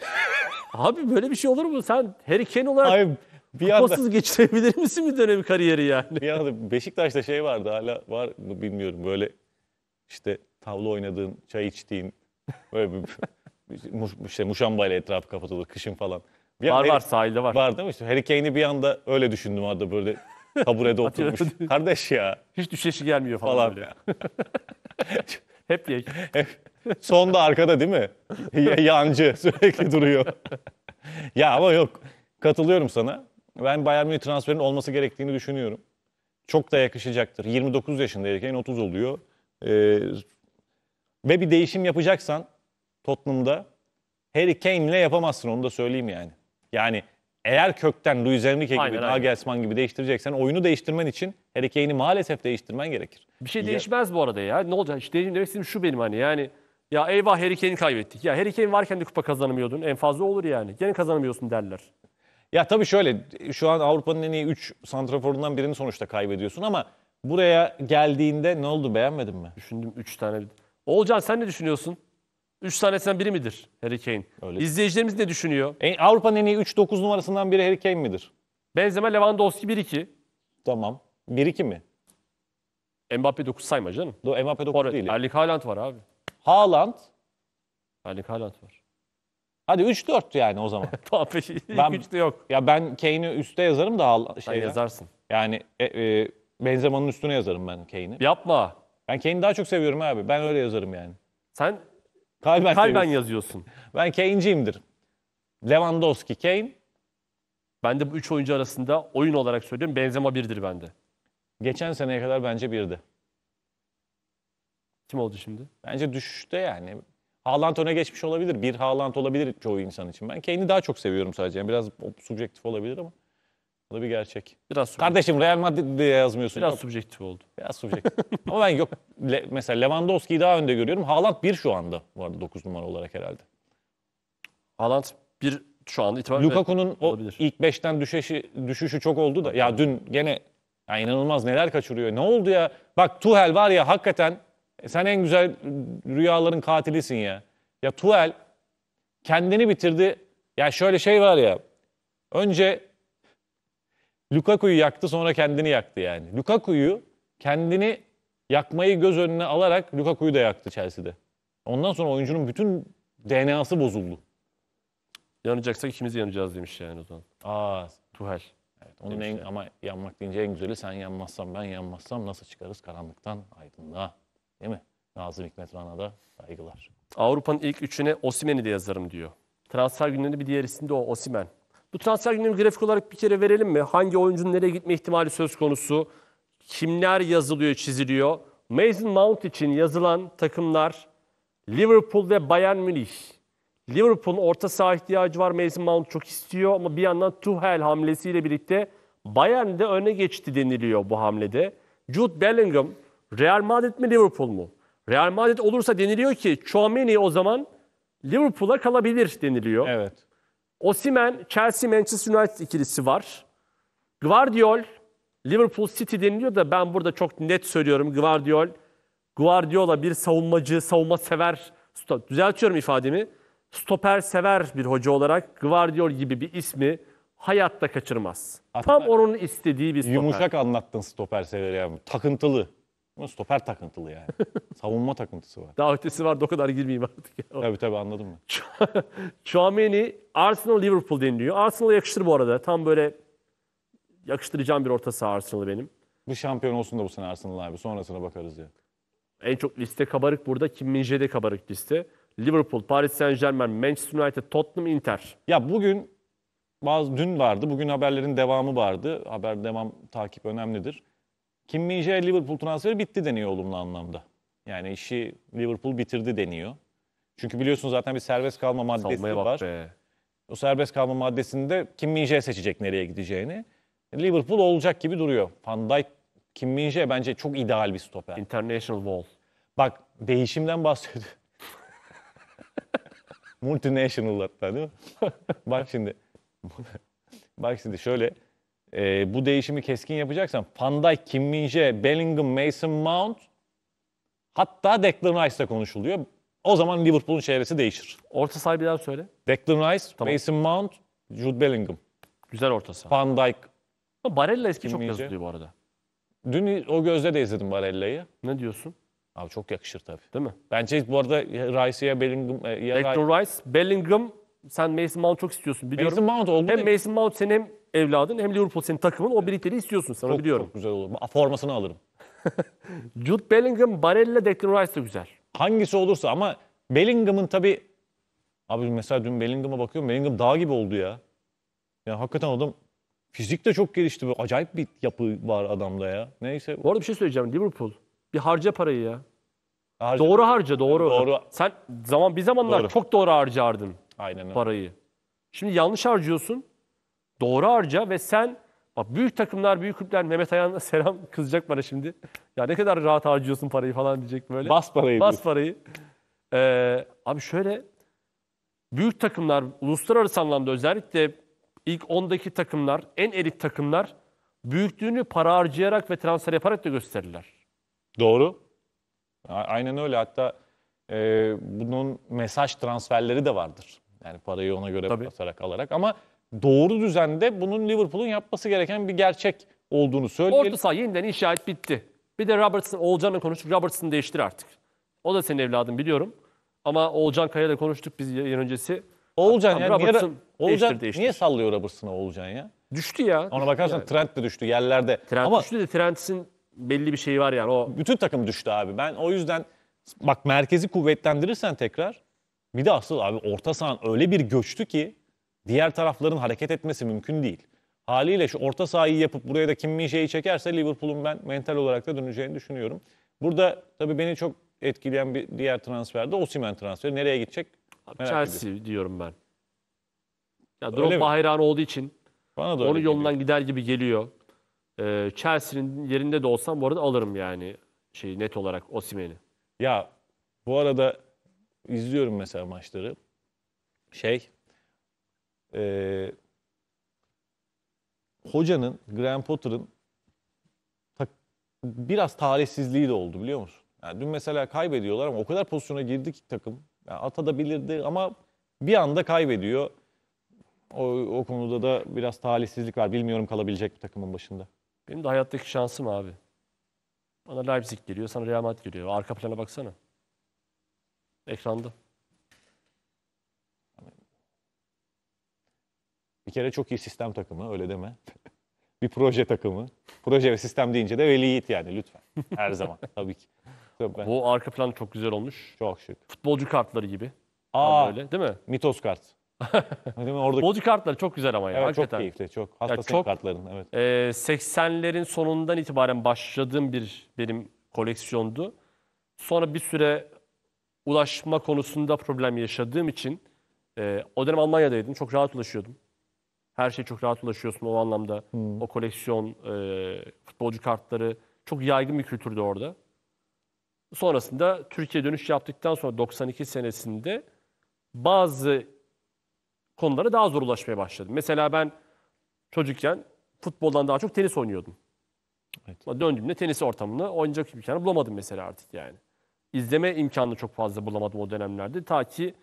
Abi böyle bir şey olur mu? Sen Harry Kane olarak Abi, bir anda, geçirebilir misin bir dönemi kariyeri yani? Bir anda Beşiktaş'ta şey vardı hala var mı bilmiyorum böyle işte tavla oynadığın, çay içtiğin böyle bir, şey, işte muşambayla etrafı kapatılır kışın falan. Var Harry- var sahilde var. Var değil mi? Harry Kane'i bir anda öyle düşündüm orada böyle taburede oturmuş. Kardeş ya Hiç düşeşi gelmiyor falan, falan. böyle. Hep yek. Son da arkada değil mi? Yancı sürekli duruyor. ya ama yok. Katılıyorum sana. Ben Bayern Münih transferinin olması gerektiğini düşünüyorum. Çok da yakışacaktır. 29 yaşında erkeğin 30 oluyor. Ee, ve bir değişim yapacaksan Tottenham'da Harry Kane'le yapamazsın onu da söyleyeyim yani. Yani eğer kökten Luis Enrique gibi, aynen, Nagelsmann aynen. gibi değiştireceksen oyunu değiştirmen için Harry Kane'i maalesef değiştirmen gerekir. Bir şey değişmez bu arada ya. Ne olacak? İşte demek istediğim şu benim hani yani ya eyvah Harry Kane'i kaybettik. Ya Harry Kane varken de kupa kazanamıyordun. En fazla olur yani. Gene kazanamıyorsun derler. Ya tabii şöyle şu an Avrupa'nın en iyi 3 santraforundan birini sonuçta kaybediyorsun ama buraya geldiğinde ne oldu beğenmedin mi? Düşündüm 3 tane. Olcan sen ne düşünüyorsun? 3 tanesinden biri midir Harry Kane? Öyle. İzleyicilerimiz ne düşünüyor? En, Avrupa'nın en iyi 3-9 numarasından biri Harry Kane midir? Benzema Lewandowski 1-2. Tamam. 1-2 mi? Mbappe 9 sayma canım. Do Mbappe 9 Forvet. değil. ya. Erling Haaland var abi. Haaland. Erling Haaland var. Hadi 3-4 yani o zaman. Tamam peki. Ben- de yok. ya ben Kane'i üste yazarım da şey ya. yazarsın. Yani e, e, Benzema'nın üstüne yazarım ben Kane'i. Yapma. Ben Kane'i daha çok seviyorum abi. Ben öyle yazarım yani. Sen Kalben, Kalben yazıyorsun. Ben Kane'ciyimdir. Lewandowski, Kane. Ben de bu üç oyuncu arasında oyun olarak söylüyorum Benzema birdir bende. Geçen seneye kadar bence birdi. Kim oldu şimdi? Bence düşüşte yani. Haaland öne geçmiş olabilir. Bir Haaland olabilir çoğu insan için. Ben Kane'i daha çok seviyorum sadece. Yani biraz subjektif olabilir ama. Bu da bir gerçek. Biraz subjektif. Kardeşim Real Madrid diye yazmıyorsun. Biraz subjektif oldu. Biraz subjektif. Ama ben yok. Le, mesela Lewandowski'yi daha önde görüyorum. Haaland 1 şu anda vardı 9 numara olarak herhalde. Haaland 1 şu anda itibariyle Lukaku'nun o olabilir. ilk 5'ten düşüşü, düşüşü çok oldu da. Ya dün gene ya inanılmaz neler kaçırıyor. Ne oldu ya? Bak Tuhel var ya hakikaten e, sen en güzel rüyaların katilisin ya. Ya Tuhel kendini bitirdi. Ya şöyle şey var ya. Önce Lukaku'yu yaktı sonra kendini yaktı yani. Lukaku'yu kendini yakmayı göz önüne alarak Lukaku'yu da yaktı Chelsea'de. Ondan sonra oyuncunun bütün DNA'sı bozuldu. Yanacaksak ikimiz yanacağız demiş yani o zaman. Aa, Tuhel. Evet, onun en, yani. ama yanmak deyince en güzeli sen yanmazsan ben yanmazsam nasıl çıkarız karanlıktan aydınlığa. Değil mi? Nazım Hikmet Rana da saygılar. Avrupa'nın ilk üçüne Osimen'i de yazarım diyor. Transfer günlerinde bir diğer isim de o Osimen. Bu transfer gündemi grafik olarak bir kere verelim mi? Hangi oyuncunun nereye gitme ihtimali söz konusu? Kimler yazılıyor, çiziliyor? Mason Mount için yazılan takımlar Liverpool ve Bayern Münih. Liverpool'un orta saha ihtiyacı var. Mason Mount çok istiyor ama bir yandan Tuchel hamlesiyle birlikte Bayern de öne geçti deniliyor bu hamlede. Jude Bellingham Real Madrid mi Liverpool mu? Real Madrid olursa deniliyor ki Chouameni o zaman Liverpool'a kalabilir deniliyor. Evet. Osimen, Chelsea, Manchester United ikilisi var. Guardiol, Liverpool City deniliyor da ben burada çok net söylüyorum. Guardiol, Guardiola bir savunmacı, savunma sever, düzeltiyorum ifademi. Stoper sever bir hoca olarak Guardiol gibi bir ismi hayatta kaçırmaz. Hatta Tam onun istediği bir stoper. Yumuşak anlattın stoper severi yani. Takıntılı. Ama stoper takıntılı yani. Savunma takıntısı var. Daha ötesi var da o kadar girmeyeyim artık. Ya. Tabii tabii anladım ben. Chouameni Arsenal Liverpool deniliyor. Arsenal'a yakıştır bu arada. Tam böyle yakıştıracağım bir orta saha Arsenal'ı benim. Bir şampiyon olsun da bu sene Arsenal abi. Sonrasına bakarız ya. En çok liste kabarık burada. Kim Minje'de kabarık liste. Liverpool, Paris Saint Germain, Manchester United, Tottenham, Inter. Ya bugün bazı dün vardı. Bugün haberlerin devamı vardı. Haber devam takip önemlidir. Kim min Liverpool transferi bitti deniyor olumlu anlamda. Yani işi Liverpool bitirdi deniyor. Çünkü biliyorsunuz zaten bir serbest kalma maddesi Salmaya var. Be. O serbest kalma maddesinde Kim min seçecek nereye gideceğini. Liverpool olacak gibi duruyor. Van Dijk, Kim min bence çok ideal bir stoper. International Wall. Bak değişimden bahsediyor. Multinational hatta değil mi? Bak şimdi. Bak şimdi şöyle e, bu değişimi keskin yapacaksan Van Dijk, Kim min Bellingham, Mason Mount hatta Declan Rice konuşuluyor. O zaman Liverpool'un çevresi değişir. Orta sahayı bir daha söyle. Declan Rice, Tamam. Mason Mount, Jude Bellingham, Güzel orta saha. Van Dijk. Ama Barella eski çok Kimmice. yazılıyor bu arada. Dün o gözle de izledim Barella'yı. Ne diyorsun? Abi çok yakışır tabii. Değil mi? Bence bu arada ya Rice'e ya Bellingham e, ya Declan Rice, Bellingham, sen Mason Mount çok istiyorsun biliyorum. Mason Mount oldu. Hem Mason Mount senin hem evladın hem Liverpool senin takımın o birlikleri istiyorsun sana Çok, biliyorum. çok güzel olur. Formasını alırım. Jude Bellingham, Barella, Declan Rice de güzel. Hangisi olursa ama Bellingham'ın tabi, Abi mesela dün Bellingham'a bakıyorum. Bellingham dağ gibi oldu ya. Ya hakikaten adam fizik de çok gelişti. Böyle acayip bir yapı var adamda ya. Neyse. Bu arada bir şey söyleyeceğim Liverpool. Bir harca parayı ya. Harca- Doğru harca doğru. Doğru. Sen zaman bir zamanlar Doğru. çok doğru harcardın Aynen öyle. parayı. Şimdi yanlış harcıyorsun. Doğru harca ve sen bak büyük takımlar, büyük kulüpler Mehmet Ayhan'a selam kızacak bana şimdi. Ya ne kadar rahat harcıyorsun parayı falan diyecek böyle. Bas parayı. Bas parayı. Ee, abi şöyle büyük takımlar uluslararası anlamda özellikle ilk 10'daki takımlar, en elit takımlar büyüklüğünü para harcayarak ve transfer yaparak da gösterirler. Doğru. Aynen öyle. Hatta e, bunun mesaj transferleri de vardır. Yani parayı ona göre Tabii. basarak alarak ama doğru düzende bunun Liverpool'un yapması gereken bir gerçek olduğunu söyleyelim. Orta saha yeniden inşa et bitti. Bir de Robertson, Olcan'la konuştuk. Robertson'ı değiştir artık. O da senin evladın biliyorum. Ama Olcan Kaya'yla konuştuk biz yayın öncesi. Olcan ya niye, Olcan, değiştir. niye sallıyor Robertson'a Olcan ya? Düştü ya. Ona bakarsan trend de düştü yerlerde. Trend Ama düştü de Trent'sin belli bir şeyi var yani. O... Bütün takım düştü abi. Ben o yüzden bak merkezi kuvvetlendirirsen tekrar bir de asıl abi orta sahan öyle bir göçtü ki diğer tarafların hareket etmesi mümkün değil. Haliyle şu orta sahayı yapıp buraya da Kim şeyi çekerse Liverpool'un ben mental olarak da döneceğini düşünüyorum. Burada tabii beni çok etkileyen bir diğer transfer de Osimhen transferi. Nereye gidecek? Merak Chelsea ediyorum. diyorum ben. Ya Drogba hayran olduğu için Bana da onun yolundan geliyor. gider gibi geliyor. Ee, Chelsea'nin yerinde de olsam bu arada alırım yani şey net olarak Osimhen'i. Ya bu arada izliyorum mesela maçları. Şey e, hocanın, Graham Potter'ın biraz talihsizliği de oldu biliyor musun? Yani dün mesela kaybediyorlar ama o kadar pozisyona girdi ki takım. Yani atabilirdi ama bir anda kaybediyor. O, o konuda da biraz talihsizlik var. Bilmiyorum kalabilecek bir takımın başında. Benim de hayattaki şansım abi. Bana Leipzig geliyor, sana Real Madrid geliyor. Arka plana baksana. Ekranda. Bir kere çok iyi sistem takımı öyle deme. bir proje takımı. Proje ve sistem deyince de Veli Yiğit yani lütfen. Her zaman tabii ki. Tabii Bu arka plan çok güzel olmuş. Çok şık. Futbolcu kartları gibi. Aa, Aa öyle değil mi? Mitos kart. Değil mi? Orada Futbolcu kartları çok güzel ama ya. evet, çok keyifli. Çok hastasıyım çok- kartların. Evet. Ee, 80'lerin sonundan itibaren başladığım bir benim koleksiyondu. Sonra bir süre ulaşma konusunda problem yaşadığım için e, o dönem Almanya'daydım. Çok rahat ulaşıyordum. Her şey çok rahat ulaşıyorsun o anlamda. Hmm. O koleksiyon, e, futbolcu kartları çok yaygın bir kültürdü orada. Sonrasında Türkiye dönüş yaptıktan sonra 92 senesinde bazı konulara daha zor ulaşmaya başladım. Mesela ben çocukken futboldan daha çok tenis oynuyordum. Evet. Ama döndüğümde tenis ortamını oynayacak imkanı bulamadım mesela artık yani. İzleme imkanını çok fazla bulamadım o dönemlerde. Ta ki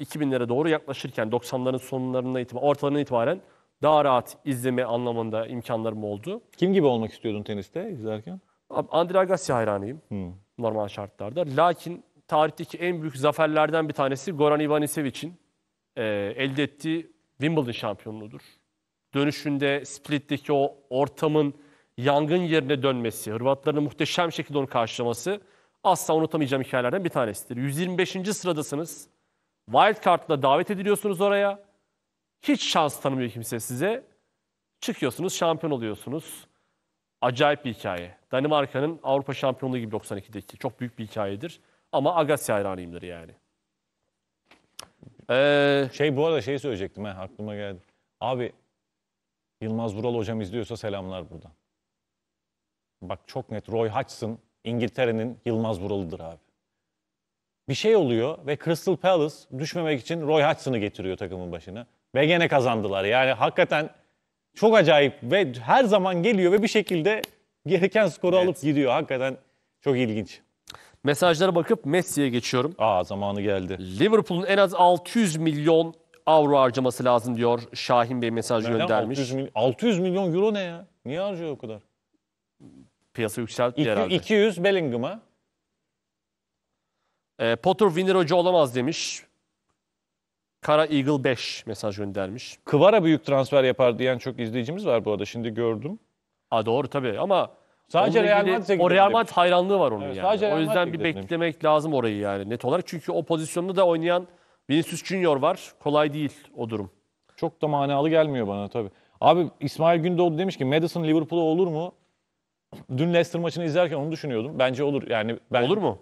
2000'lere doğru yaklaşırken 90'ların sonlarına itibaren, ortalarına itibaren daha rahat izleme anlamında imkanlarım oldu. Kim gibi olmak istiyordun teniste izlerken? Abi, Andre Agassi hayranıyım hmm. normal şartlarda. Lakin tarihteki en büyük zaferlerden bir tanesi Goran Ivanisevic'in e, elde ettiği Wimbledon şampiyonluğudur. Dönüşünde Split'teki o ortamın yangın yerine dönmesi, Hırvatların muhteşem şekilde onu karşılaması asla unutamayacağım hikayelerden bir tanesidir. 125. sıradasınız. Wild Card'la davet ediliyorsunuz oraya. Hiç şans tanımıyor kimse size. Çıkıyorsunuz, şampiyon oluyorsunuz. Acayip bir hikaye. Danimarka'nın Avrupa Şampiyonluğu gibi 92'deki. Çok büyük bir hikayedir. Ama Agassi hayranıyımdır yani. Ee, Şey bu arada şey söyleyecektim ha aklıma geldi. Abi Yılmaz Vural hocam izliyorsa selamlar buradan. Bak çok net Roy Hodgson İngiltere'nin Yılmaz Vural'ıdır abi. Bir şey oluyor ve Crystal Palace düşmemek için Roy Hodgson'ı getiriyor takımın başına. Ve gene kazandılar. Yani hakikaten çok acayip ve her zaman geliyor ve bir şekilde gereken skoru evet. alıp gidiyor. Hakikaten çok ilginç. Mesajlara bakıp Messi'ye geçiyorum. Aa zamanı geldi. Liverpool'un en az 600 milyon avro harcaması lazım diyor Şahin Bey mesaj Nereden göndermiş. 600, mily- 600 milyon euro ne ya? Niye harcıyor o kadar? Piyasa yükseltti İki, herhalde. 200 Bellingham'a. E, Potter Winner Hoca olamaz demiş. Kara Eagle 5 mesaj göndermiş. Kıvara büyük transfer yapar diyen çok izleyicimiz var bu arada. Şimdi gördüm. Ha doğru tabii ama Sadece Real O Real Madrid hayranlığı var onun Evet, yani. Real O yüzden bir gidelim. beklemek lazım orayı yani net olarak. Çünkü o pozisyonda da oynayan Vinicius Junior var. Kolay değil o durum. Çok da manalı gelmiyor bana tabii. Abi İsmail Gündoğdu demiş ki Madison Liverpool'a olur mu? Dün Leicester maçını izlerken onu düşünüyordum. Bence olur. Yani ben Olur mu?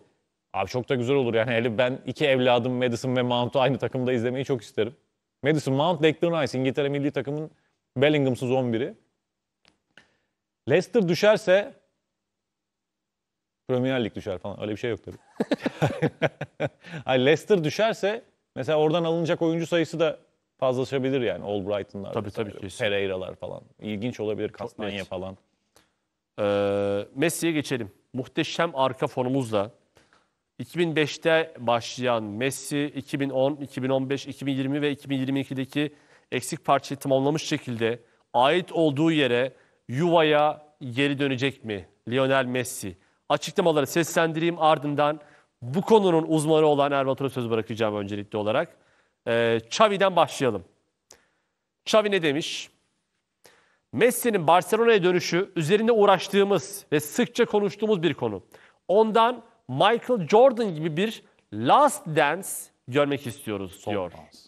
Abi çok da güzel olur yani. Hele ben iki evladım Madison ve Mount'u aynı takımda izlemeyi çok isterim. Madison, Mount, Declan Rice İngiltere milli takımın Bellingham'sız 11'i. Leicester düşerse Premier Lig düşer falan. Öyle bir şey yok tabii. Leicester düşerse mesela oradan alınacak oyuncu sayısı da fazlaşabilir yani. Albright'ınlar, tabii, tabii, kesin. Pereira'lar falan. İlginç olabilir. Kastanya falan. Ee, Messi'ye geçelim. Muhteşem arka fonumuzla 2005'te başlayan Messi 2010, 2015, 2020 ve 2022'deki eksik parçayı tamamlamış şekilde ait olduğu yere yuvaya geri dönecek mi Lionel Messi? Açıklamaları seslendireyim ardından bu konunun uzmanı olan Erbatur'a söz bırakacağım öncelikli olarak. Ee, Xavi'den başlayalım. Xavi ne demiş? Messi'nin Barcelona'ya dönüşü üzerinde uğraştığımız ve sıkça konuştuğumuz bir konu. Ondan Michael Jordan gibi bir last dance görmek istiyoruz son diyor. Dans.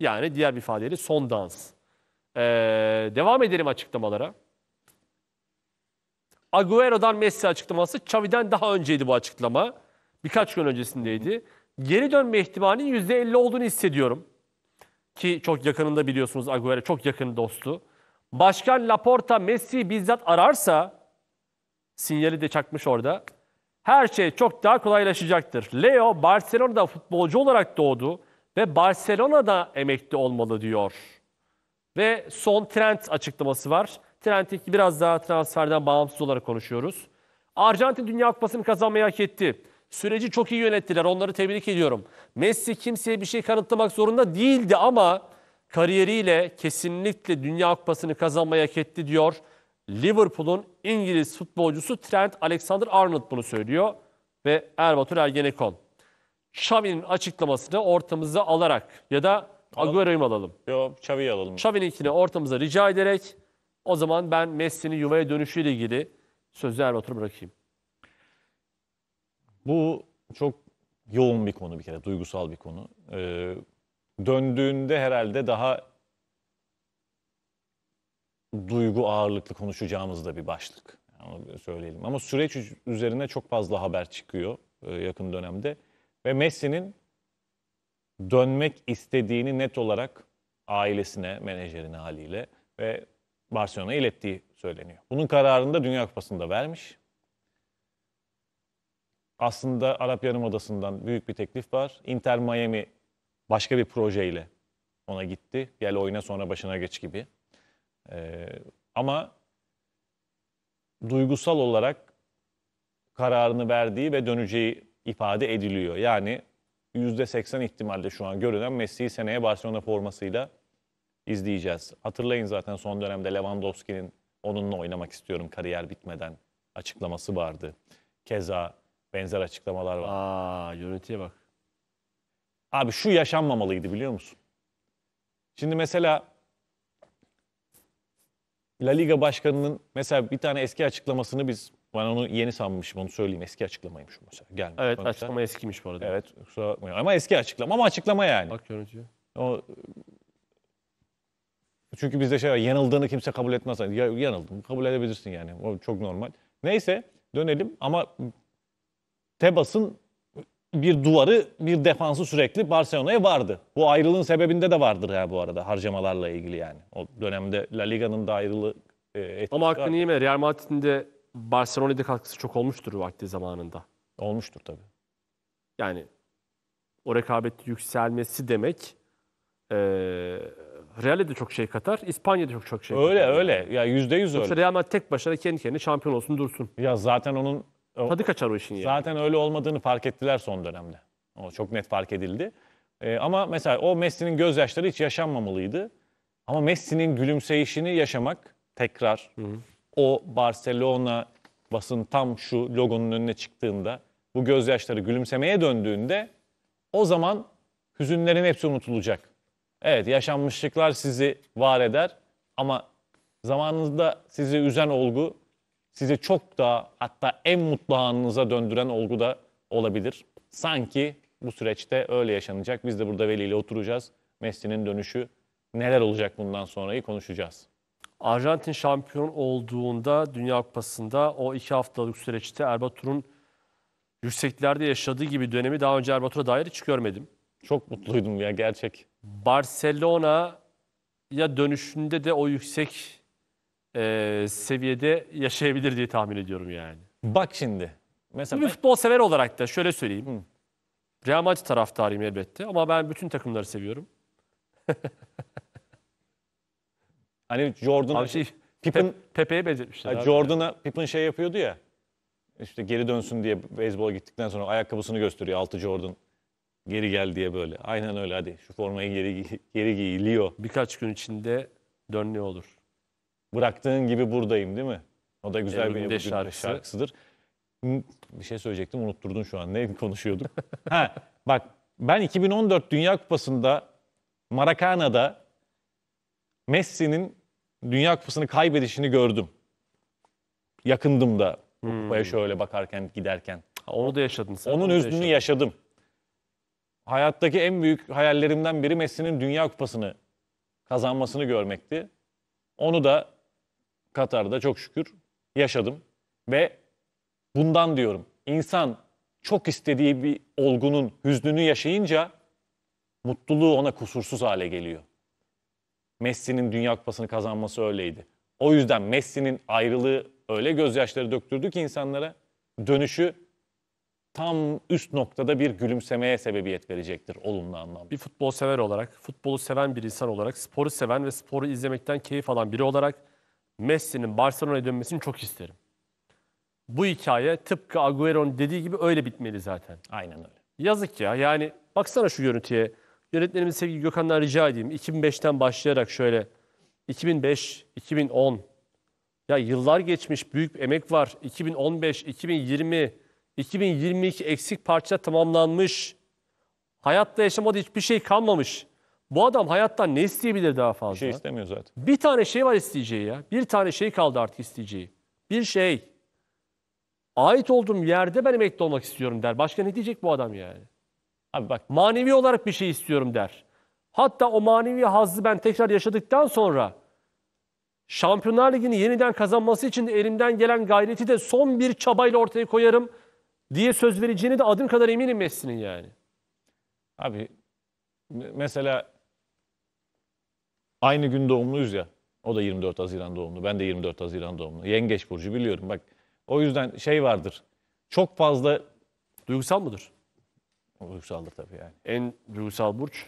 Yani diğer bir ifadeyle son dans. Ee, devam edelim açıklamalara. Agüero'dan Messi açıklaması Xavi'den daha önceydi bu açıklama. Birkaç gün öncesindeydi. Geri dönme ihtimalinin %50 olduğunu hissediyorum. Ki çok yakınında biliyorsunuz Agüero çok yakın dostu. Başkan Laporta Messi bizzat ararsa sinyali de çakmış orada her şey çok daha kolaylaşacaktır. Leo Barcelona'da futbolcu olarak doğdu ve Barcelona'da emekli olmalı diyor. Ve son Trent açıklaması var. Trent'i biraz daha transferden bağımsız olarak konuşuyoruz. Arjantin Dünya Kupası'nı kazanmayı hak etti. Süreci çok iyi yönettiler. Onları tebrik ediyorum. Messi kimseye bir şey kanıtlamak zorunda değildi ama kariyeriyle kesinlikle Dünya Kupası'nı kazanmayı hak etti diyor. Liverpool'un İngiliz futbolcusu Trent Alexander-Arnold bunu söylüyor ve Erbatur Ergenekon. Xavi'nin açıklamasını ortamıza alarak ya da Agüero'yu mu alalım? Yok Xavi'yi alalım. Xavi'ninkini ortamıza rica ederek o zaman ben Messi'nin yuvaya dönüşüyle ilgili sözü Erbatur'a bırakayım. Bu çok yoğun bir konu bir kere, duygusal bir konu. Ee, döndüğünde herhalde daha duygu ağırlıklı konuşacağımız da bir başlık. Onu söyleyelim. Ama süreç üzerine çok fazla haber çıkıyor e, yakın dönemde. Ve Messi'nin dönmek istediğini net olarak ailesine, menajerine haliyle ve Barcelona'ya ilettiği söyleniyor. Bunun kararını da Dünya Kupası'nda vermiş. Aslında Arap Yarımadası'ndan büyük bir teklif var. Inter Miami başka bir projeyle ona gitti. Gel oyna sonra başına geç gibi. E, ama duygusal olarak kararını verdiği ve döneceği ifade ediliyor. Yani %80 ihtimalle şu an görünen Messi'yi seneye Barcelona formasıyla izleyeceğiz. Hatırlayın zaten son dönemde Lewandowski'nin onunla oynamak istiyorum kariyer bitmeden açıklaması vardı. Keza benzer açıklamalar var. Aa yönetiye bak. Abi şu yaşanmamalıydı biliyor musun? Şimdi mesela La Liga başkanının mesela bir tane eski açıklamasını biz ben onu yeni sanmışım onu söyleyeyim eski açıklamaymış mesela. Gelmiş. Evet Bana açıklama mesela. eskimiş bu arada. Evet kusura bakmayın ama eski açıklama ama açıklama yani. Bak görüntüye. O çünkü bizde şey var, yanıldığını kimse kabul etmez. Ya, yanıldım, kabul edebilirsin yani. O çok normal. Neyse, dönelim ama Tebas'ın bir duvarı, bir defansı sürekli Barcelona'ya vardı. Bu ayrılığın sebebinde de vardır ya bu arada harcamalarla ilgili yani. O dönemde La Liga'nın da ayrılığı e, Ama hakkını yeme Real Madrid'in de Barcelona'da katkısı çok olmuştur vakti zamanında. olmuştur tabii. Yani o rekabet yükselmesi demek eee Real'e de çok şey katar, İspanya'da çok çok şey katar. Öyle öyle. Ya %100 Yoksa öyle. Real Madrid tek başına kendi kendine şampiyon olsun dursun. Ya zaten onun Tadı kaçar o işin yani. Zaten öyle olmadığını fark ettiler son dönemde. O çok net fark edildi. Ee, ama mesela o Messi'nin gözyaşları hiç yaşanmamalıydı. Ama Messi'nin gülümseyişini yaşamak tekrar o Barcelona basın tam şu logonun önüne çıktığında bu gözyaşları gülümsemeye döndüğünde o zaman hüzünlerin hepsi unutulacak. Evet yaşanmışlıklar sizi var eder ama zamanınızda sizi üzen olgu sizi çok daha hatta en mutlu anınıza döndüren olgu da olabilir. Sanki bu süreçte öyle yaşanacak. Biz de burada Veli ile oturacağız. Messi'nin dönüşü neler olacak bundan sonrayı konuşacağız. Arjantin şampiyon olduğunda Dünya Kupası'nda o iki haftalık süreçte Erbatur'un yükseklerde yaşadığı gibi dönemi daha önce Erbatur'a dair hiç görmedim. Çok mutluydum ya gerçek. Barcelona ya dönüşünde de o yüksek e, seviyede yaşayabilir diye tahmin ediyorum yani. Bak şimdi. Mesela Bir futbol sever olarak da şöyle söyleyeyim. Real Madrid taraftarıyım elbette ama ben bütün takımları seviyorum. hani Jordan Abi şey, Pippen Pepe'ye benzetmişler. abi. Jordan'a Pippen şey yapıyordu ya. İşte geri dönsün diye beyzbola gittikten sonra ayakkabısını gösteriyor altı Jordan. Geri gel diye böyle. Aynen öyle hadi şu formayı geri geri giy Leo. Birkaç gün içinde dönme olur. Bıraktığın gibi buradayım değil mi? O da güzel Evrimde bir şarkısı. şarkısıdır. Hmm, bir şey söyleyecektim unutturdun şu an. Ne konuşuyorduk? ha, bak ben 2014 Dünya Kupası'nda Marakana'da Messi'nin Dünya Kupası'nı kaybedişini gördüm. Yakındım da hmm. kupaya şöyle bakarken giderken. Ha, onu da yaşadın sen. Onun hüznünü yaşadım. Hayattaki en büyük hayallerimden biri Messi'nin Dünya Kupası'nı kazanmasını görmekti. Onu da Katar'da çok şükür yaşadım ve bundan diyorum insan çok istediği bir olgunun hüznünü yaşayınca mutluluğu ona kusursuz hale geliyor. Messi'nin Dünya Kupası'nı kazanması öyleydi. O yüzden Messi'nin ayrılığı öyle gözyaşları döktürdü ki insanlara dönüşü tam üst noktada bir gülümsemeye sebebiyet verecektir olumlu anlamda. Bir futbol sever olarak, futbolu seven bir insan olarak, sporu seven ve sporu izlemekten keyif alan biri olarak Messi'nin Barcelona'ya dönmesini çok isterim. Bu hikaye tıpkı Agüero'nun dediği gibi öyle bitmeli zaten. Aynen öyle. Yazık ya yani baksana şu görüntüye. Yönetmenimiz sevgili Gökhan'dan rica edeyim. 2005'ten başlayarak şöyle 2005, 2010 ya yıllar geçmiş büyük bir emek var. 2015, 2020, 2022 eksik parça tamamlanmış. Hayatta yaşamada hiçbir şey kalmamış. Bu adam hayattan ne isteyebilir daha fazla? Bir şey istemiyor zaten. Bir tane şey var isteyeceği ya. Bir tane şey kaldı artık isteyeceği. Bir şey. Ait olduğum yerde ben emekli olmak istiyorum der. Başka ne diyecek bu adam yani? Abi bak. Manevi olarak bir şey istiyorum der. Hatta o manevi hazzı ben tekrar yaşadıktan sonra Şampiyonlar Ligi'ni yeniden kazanması için elimden gelen gayreti de son bir çabayla ortaya koyarım diye söz vereceğini de adım kadar eminim Messi'nin yani. Abi mesela Aynı gün doğumluyuz ya. O da 24 Haziran doğumlu. Ben de 24 Haziran doğumlu. Yengeç burcu biliyorum. Bak o yüzden şey vardır. Çok fazla Duygusal mıdır? duygusaldır tabii yani. En duygusal burç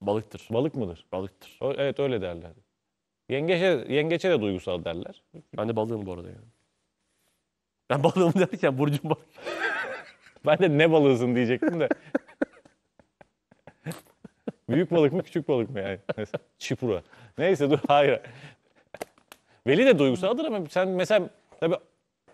balıktır. Balık mıdır? Balıktır. O- Evet öyle derler. Yengeçe, yengeçe de duygusal derler. Ben de balığım bu arada yani. Ben balığım derken burcum balık. Ben de ne balığısın diyecektim de. Büyük balık mı küçük balık mı yani? çipura. Neyse dur hayır. Veli de duygusaldır ama sen mesela tabii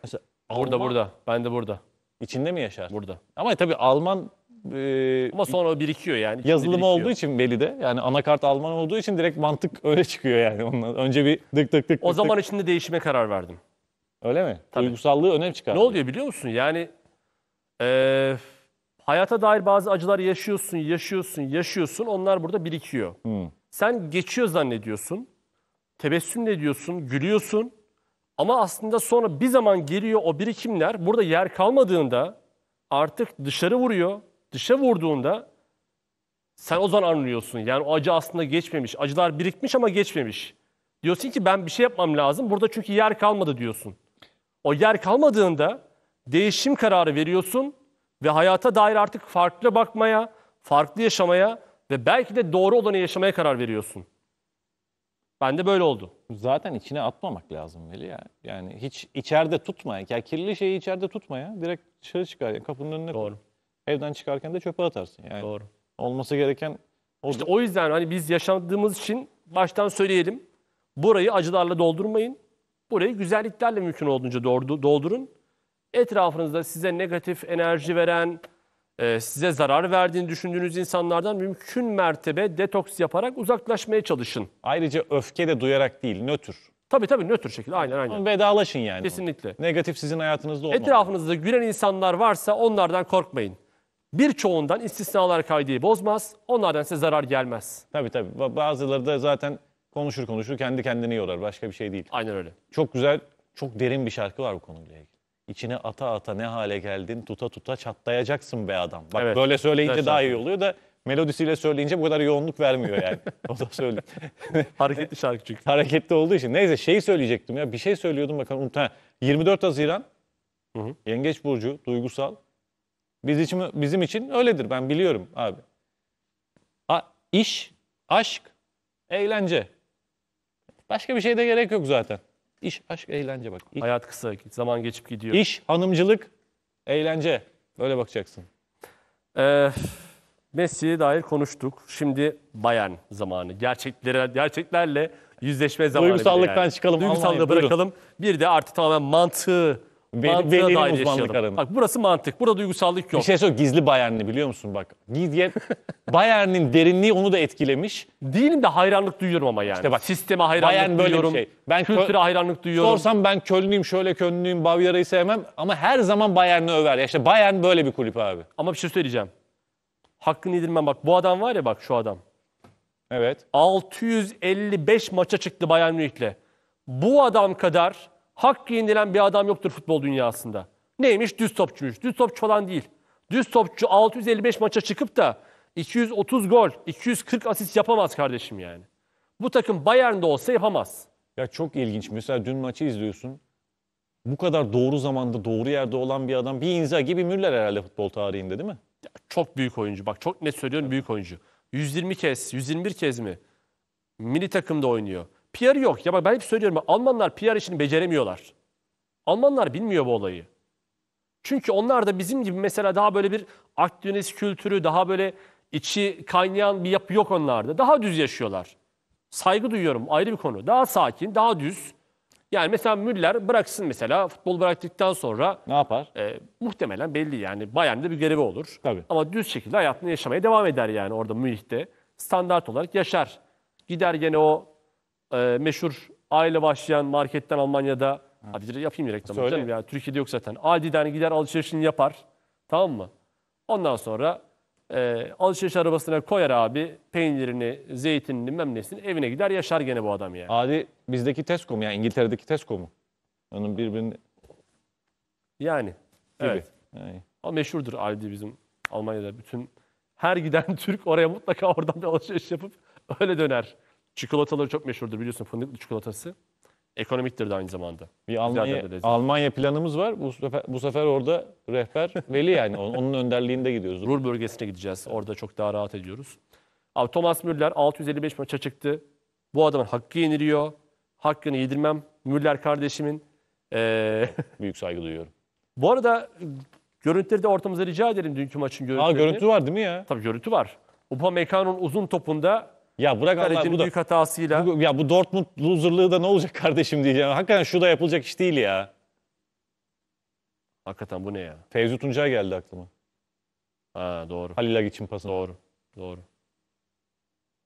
mesela Burada Alman burada. Ben de burada. İçinde mi yaşar? Burada. Ama tabii Alman e, Ama sonra birikiyor yani. yazılımı birikiyor. olduğu için Veli'de yani anakart Alman olduğu için direkt mantık öyle çıkıyor yani. Ondan önce bir dık dık dık O dık zaman dık. içinde değişime karar verdim. öyle mi? Tabii. Duygusallığı önem çıkar. Ne oluyor biliyor musun? Yani eee Hayata dair bazı acılar yaşıyorsun, yaşıyorsun, yaşıyorsun. Onlar burada birikiyor. Hmm. Sen geçiyor zannediyorsun. Tebessüm ediyorsun, gülüyorsun. Ama aslında sonra bir zaman geliyor o birikimler burada yer kalmadığında artık dışarı vuruyor. Dışa vurduğunda sen o zaman anlıyorsun. Yani o acı aslında geçmemiş. Acılar birikmiş ama geçmemiş. Diyorsun ki ben bir şey yapmam lazım. Burada çünkü yer kalmadı diyorsun. O yer kalmadığında değişim kararı veriyorsun ve hayata dair artık farklı bakmaya, farklı yaşamaya ve belki de doğru olanı yaşamaya karar veriyorsun. Ben de böyle oldu. Zaten içine atmamak lazım Veli ya. Yani hiç içeride tutma. Ya kirli şeyi içeride tutma ya. Direkt dışarı çıkar ya. Kapının önüne Doğru. koy. Evden çıkarken de çöpe atarsın. Yani Doğru. olması gereken o İşte o yüzden hani biz yaşadığımız için baştan söyleyelim. Burayı acılarla doldurmayın. Burayı güzelliklerle mümkün olduğunca doğru- doldurun etrafınızda size negatif enerji veren, e, size zarar verdiğini düşündüğünüz insanlardan mümkün mertebe detoks yaparak uzaklaşmaya çalışın. Ayrıca öfke de duyarak değil, nötr. Tabii tabii nötr şekilde aynen aynen. Vedalaşın yani. Kesinlikle. Negatif sizin hayatınızda olmamalı. Etrafınızda gülen insanlar varsa onlardan korkmayın. Birçoğundan istisnalar kaydı bozmaz, onlardan size zarar gelmez. Tabii tabii. Bazıları da zaten konuşur konuşur kendi kendini yorar. Başka bir şey değil. Aynen öyle. Çok güzel, çok derin bir şarkı var bu konuyla ilgili içine ata ata ne hale geldin tuta tuta çatlayacaksın be adam. Bak Evet. böyle söyleyince daha iyi oluyor da melodisiyle söyleyince bu kadar yoğunluk vermiyor yani. o da söyle. Hareketli şarkı çünkü. Hareketli olduğu için. Neyse şeyi söyleyecektim ya bir şey söylüyordum bakalım. unut- 24 Haziran Hı hı. Yengeç Burcu duygusal. Biz için, bizim için öyledir ben biliyorum abi. A, iş, aşk, eğlence. Başka bir şeye de gerek yok zaten. İş, aşk, eğlence bak. İş, Hayat kısa, zaman geçip gidiyor. İş, hanımcılık, eğlence. Böyle bakacaksın. Ee, Messi'ye dair konuştuk. Şimdi Bayern zamanı. Gerçeklere, gerçeklerle yüzleşme zamanı. bile Duygusallıktan çıkalım. Duygusallığı bırakalım. Bir de artık tamamen mantığı ve, Mantığına dair Verinin uzmanlık yaşayalım. Bak burası mantık. Burada duygusallık yok. Bir şey söyle gizli Bayern'li biliyor musun bak. Gizli Bayern'in derinliği onu da etkilemiş. Değilim de hayranlık duyuyorum ama yani. İşte bak, Sisteme hayranlık Bayern böyle bir şey. Ben kö- kültüre hayranlık duyuyorum. Sorsam ben Kölnlüyüm şöyle Kölnlüyüm Bavyera'yı sevmem ama her zaman Bayern'i över. Ya işte Bayern böyle bir kulüp abi. Ama bir şey söyleyeceğim. Hakkını yedirmem bak. Bu adam var ya bak şu adam. Evet. 655 maça çıktı Bayern Münih'le. Bu adam kadar hak giyinilen bir adam yoktur futbol dünyasında. Neymiş? Düz topçuymuş. Düz topçu falan değil. Düz topçu 655 maça çıkıp da 230 gol, 240 asist yapamaz kardeşim yani. Bu takım Bayern'de olsa yapamaz. Ya çok ilginç. Mesela dün maçı izliyorsun. Bu kadar doğru zamanda doğru yerde olan bir adam bir inza gibi Müller herhalde futbol tarihinde değil mi? Ya çok büyük oyuncu. Bak çok net söylüyorum büyük oyuncu. 120 kez, 121 kez mi? Milli takımda oynuyor. PR yok. Ya bak ben hep söylüyorum Almanlar PR işini beceremiyorlar. Almanlar bilmiyor bu olayı. Çünkü onlar da bizim gibi mesela daha böyle bir Akdeniz kültürü, daha böyle içi kaynayan bir yapı yok onlarda. Daha düz yaşıyorlar. Saygı duyuyorum ayrı bir konu. Daha sakin, daha düz. Yani mesela Müller bıraksın mesela futbol bıraktıktan sonra ne yapar? E, muhtemelen belli yani Bayern'de bir görevi olur. Tabii. Ama düz şekilde hayatını yaşamaya devam eder yani orada Münih'te. Standart olarak yaşar. Gider gene o e, meşhur A ile başlayan marketten Almanya'da hadi direkt yapayım direkt tamam canım ya Türkiye'de yok zaten. Adi'den gider alışverişini yapar. Tamam mı? Ondan sonra e, alışveriş arabasına koyar abi peynirini, zeytinini, bilmem evine gider yaşar gene bu adam yani. Adi bizdeki Tesco mu yani İngiltere'deki Tesco mu? Onun birbirini Yani. gibi. Evet. Yani. Ama meşhurdur Aldi bizim Almanya'da. Bütün her giden Türk oraya mutlaka oradan bir alışveriş yapıp öyle döner. Çikolataları çok meşhurdur biliyorsun fındıklı çikolatası. Ekonomiktir de aynı zamanda. Bir Almanya, Almanya planımız var. Bu sefer, bu sefer orada rehber Veli yani onun önderliğinde gidiyoruz. rur bölgesine gideceğiz. Orada çok daha rahat ediyoruz. Abi Thomas Müller 655 maça çıktı. Bu adamın hakkı yeniliyor. Hakkını yedirmem. Müller kardeşimin. Ee... Büyük saygı duyuyorum. Bu arada görüntüleri de ortamıza rica edelim dünkü maçın görüntülerini. Aa görüntü var değil mi ya? Tabii görüntü var. Upamecano'nun uzun topunda ya bırak Allah bu da. büyük hatasıyla. Bu, ya bu Dortmund loserlığı da ne olacak kardeşim diyeceğim. Hakikaten şu da yapılacak iş değil ya. Hakikaten bu ne ya? Fevzi Tuncay geldi aklıma. Ha doğru. Halil için pasını. Doğru. Doğru.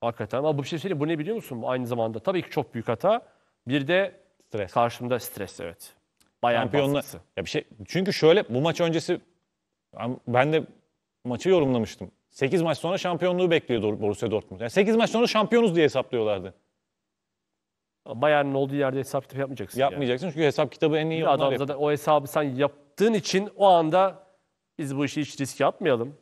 Hakikaten ama bu bir şey söyleyeyim. Bu ne biliyor musun? Aynı zamanda tabii ki çok büyük hata. Bir de Stres. karşımda stres evet. Bayan Şampiyonlar. Ya bir şey çünkü şöyle bu maç öncesi ben de maçı yorumlamıştım. 8 maç sonra şampiyonluğu bekliyor Borussia Dortmund. Yani 8 maç sonra şampiyonuz diye hesaplıyorlardı. Bayern'in olduğu yerde hesap kitabı yapmayacaksın. Yapmayacaksın yani. çünkü hesap kitabı en iyi onlar adam yapıyor. zaten o hesabı sen yaptığın için o anda biz bu işi hiç riske atmayalım.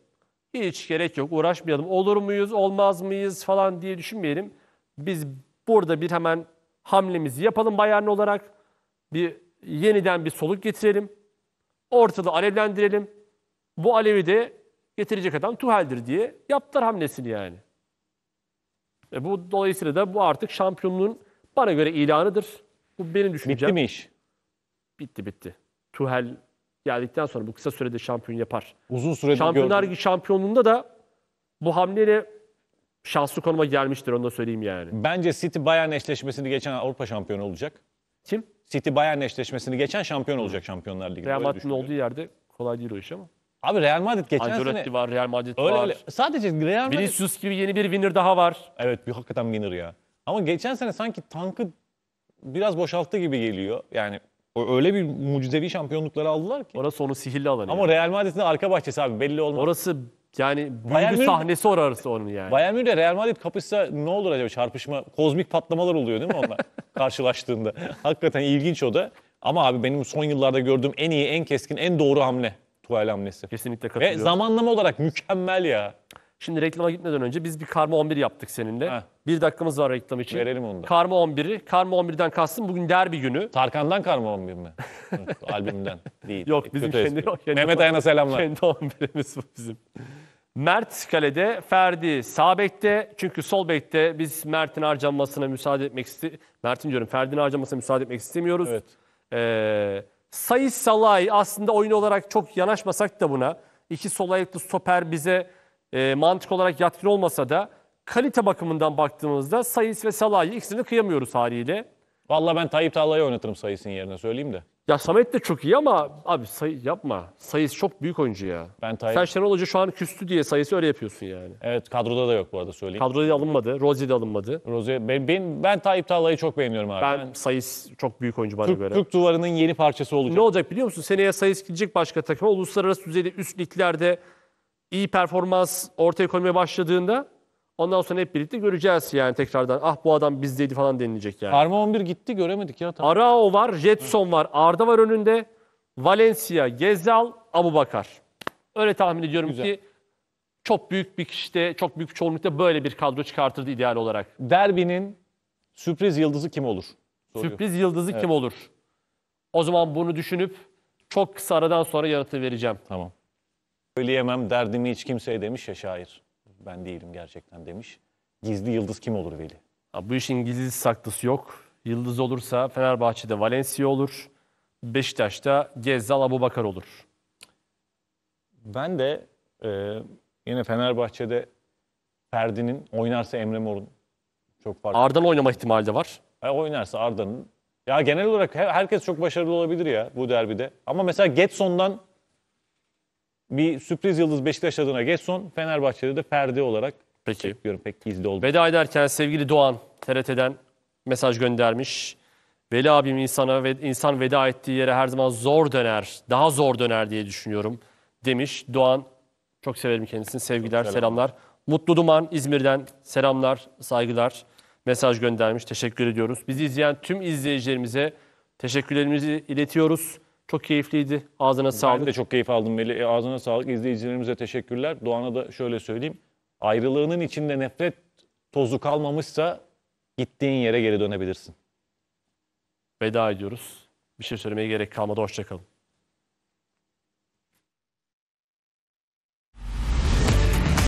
Hiç gerek yok uğraşmayalım. Olur muyuz olmaz mıyız falan diye düşünmeyelim. Biz burada bir hemen hamlemizi yapalım Bayern olarak. Bir yeniden bir soluk getirelim. Ortada alevlendirelim. Bu alevi de getirecek adam Tuhel'dir diye yaptılar hamlesini yani. E bu dolayısıyla da bu artık şampiyonluğun bana göre ilanıdır. Bu benim düşüncem. Bitti mi iş? Bitti bitti. Tuhel geldikten sonra bu kısa sürede şampiyon yapar. Uzun süredir Şampiyonlar gördüm. şampiyonluğunda da bu hamleyle şanslı konuma gelmiştir onu da söyleyeyim yani. Bence City Bayern eşleşmesini geçen Avrupa şampiyonu olacak. Kim? City Bayern eşleşmesini geçen şampiyon olacak Şampiyonlar Ligi'nde. Real Madrid'in olduğu yerde kolay değil o iş ama. Abi Real Madrid geçen Ancelotti sene... var, Real Madrid öyle var. Öyle. Sadece Real Madrid... Vinicius gibi yeni bir winner daha var. Evet, bir hakikaten winner ya. Ama geçen sene sanki tankı biraz boşalttı gibi geliyor. Yani öyle bir mucizevi şampiyonlukları aldılar ki. Orası onu sihirli alanı. Ama yani. Real Madrid'in arka bahçesi abi belli olmaz. Orası yani büyülü Bayern Münih, sahnesi orası onun yani. Bayern Münih'le Real Madrid kapışsa ne olur acaba çarpışma? Kozmik patlamalar oluyor değil mi onlar karşılaştığında? Hakikaten ilginç o da. Ama abi benim son yıllarda gördüğüm en iyi, en keskin, en doğru hamle. Tuval hamlesi. Kesinlikle Ve zamanlama olarak mükemmel ya. Şimdi reklama gitmeden önce biz bir karma 11 yaptık seninle. Heh. Bir dakikamız var reklam için. Verelim onu da. Karma 11'i. Karma 11'den kastım bugün derbi günü. Tarkan'dan karma 11 mi? Albümden değil. Yok, e, bizim Kötü kendi- yok, kendi- Mehmet Ayan'a selamlar. Kendi 11'imiz bu bizim. Mert kalede, Ferdi sağ bekte. Çünkü sol bekte biz Mert'in harcanmasına müsaade etmek istiyoruz. Mert'in diyorum Ferdi'nin harcanmasına müsaade etmek istemiyoruz. Evet. Ee, Sayı Salay aslında oyun olarak çok yanaşmasak da buna iki sol ayaklı stoper bize e, mantık olarak yatkın olmasa da kalite bakımından baktığımızda Sayıs ve Salah'ı ikisini kıyamıyoruz haliyle. Valla ben Tayyip Talla'yı oynatırım Sayıs'ın yerine söyleyeyim de. Ya Samet de çok iyi ama abi say yapma. Sayısı çok büyük oyuncu ya. Ben Tayyip... Sen Şenol Hoca şu an küstü diye sayısı öyle yapıyorsun yani. Evet kadroda da yok bu arada söyleyeyim. Kadroda da alınmadı. Rozi'de de alınmadı. Rozi ben, ben, ben Tayyip Tarla'yı çok beğeniyorum abi. Ben, ben sayıs çok büyük oyuncu bana Türk, göre. Türk duvarının yeni parçası olacak. Ne olacak biliyor musun? Seneye sayıs gidecek başka takıma. Uluslararası düzeyde üst liglerde iyi performans ortaya koymaya başladığında Ondan sonra hep birlikte göreceğiz yani tekrardan. Ah bu adam bizdeydi falan denilecek yani. Arma 11 gitti göremedik ya. Tamam. Arao var, Jetson var, Arda var önünde. Valencia, Gezal, Abu Bakar. Öyle tahmin ediyorum Güzel. ki çok büyük bir kişide, çok büyük bir çoğunlukta böyle bir kadro çıkartırdı ideal olarak. Derbinin sürpriz yıldızı kim olur? Soruyor. Sürpriz yıldızı evet. kim olur? O zaman bunu düşünüp çok kısa aradan sonra yanıtı vereceğim. Tamam. Söyleyemem derdimi hiç kimseye demiş ya şair ben değilim gerçekten demiş. Gizli yıldız kim olur Veli? Ya bu işin gizli saklısı yok. Yıldız olursa Fenerbahçe'de Valencia olur. Beşiktaş'ta Gezzal Abubakar olur. Ben de e, yine Fenerbahçe'de Ferdi'nin oynarsa Emre Mor'un çok farklı. Arda'nın oynama ihtimali de var. E, oynarsa Arda'nın. Ya genel olarak herkes çok başarılı olabilir ya bu derbide. Ama mesela Getson'dan bir sürpriz yıldız Beşiktaş adına Getson, Fenerbahçe'de de perde olarak Peki. bekliyorum. Pek gizli oldu. Veda ederken sevgili Doğan TRT'den mesaj göndermiş. Veli abim insana ve insan veda ettiği yere her zaman zor döner, daha zor döner diye düşünüyorum demiş. Doğan çok severim kendisini. Sevgiler, selam. selamlar. Mutlu Duman İzmir'den selamlar, saygılar. Mesaj göndermiş. Teşekkür ediyoruz. Bizi izleyen tüm izleyicilerimize teşekkürlerimizi iletiyoruz. Çok keyifliydi. Ağzına sağlık. Ben de çok keyif aldım Melih. E, ağzına sağlık. İzleyicilerimize teşekkürler. Doğan'a da şöyle söyleyeyim. Ayrılığının içinde nefret tozu kalmamışsa gittiğin yere geri dönebilirsin. Veda ediyoruz. Bir şey söylemeye gerek kalmadı. Hoşçakalın.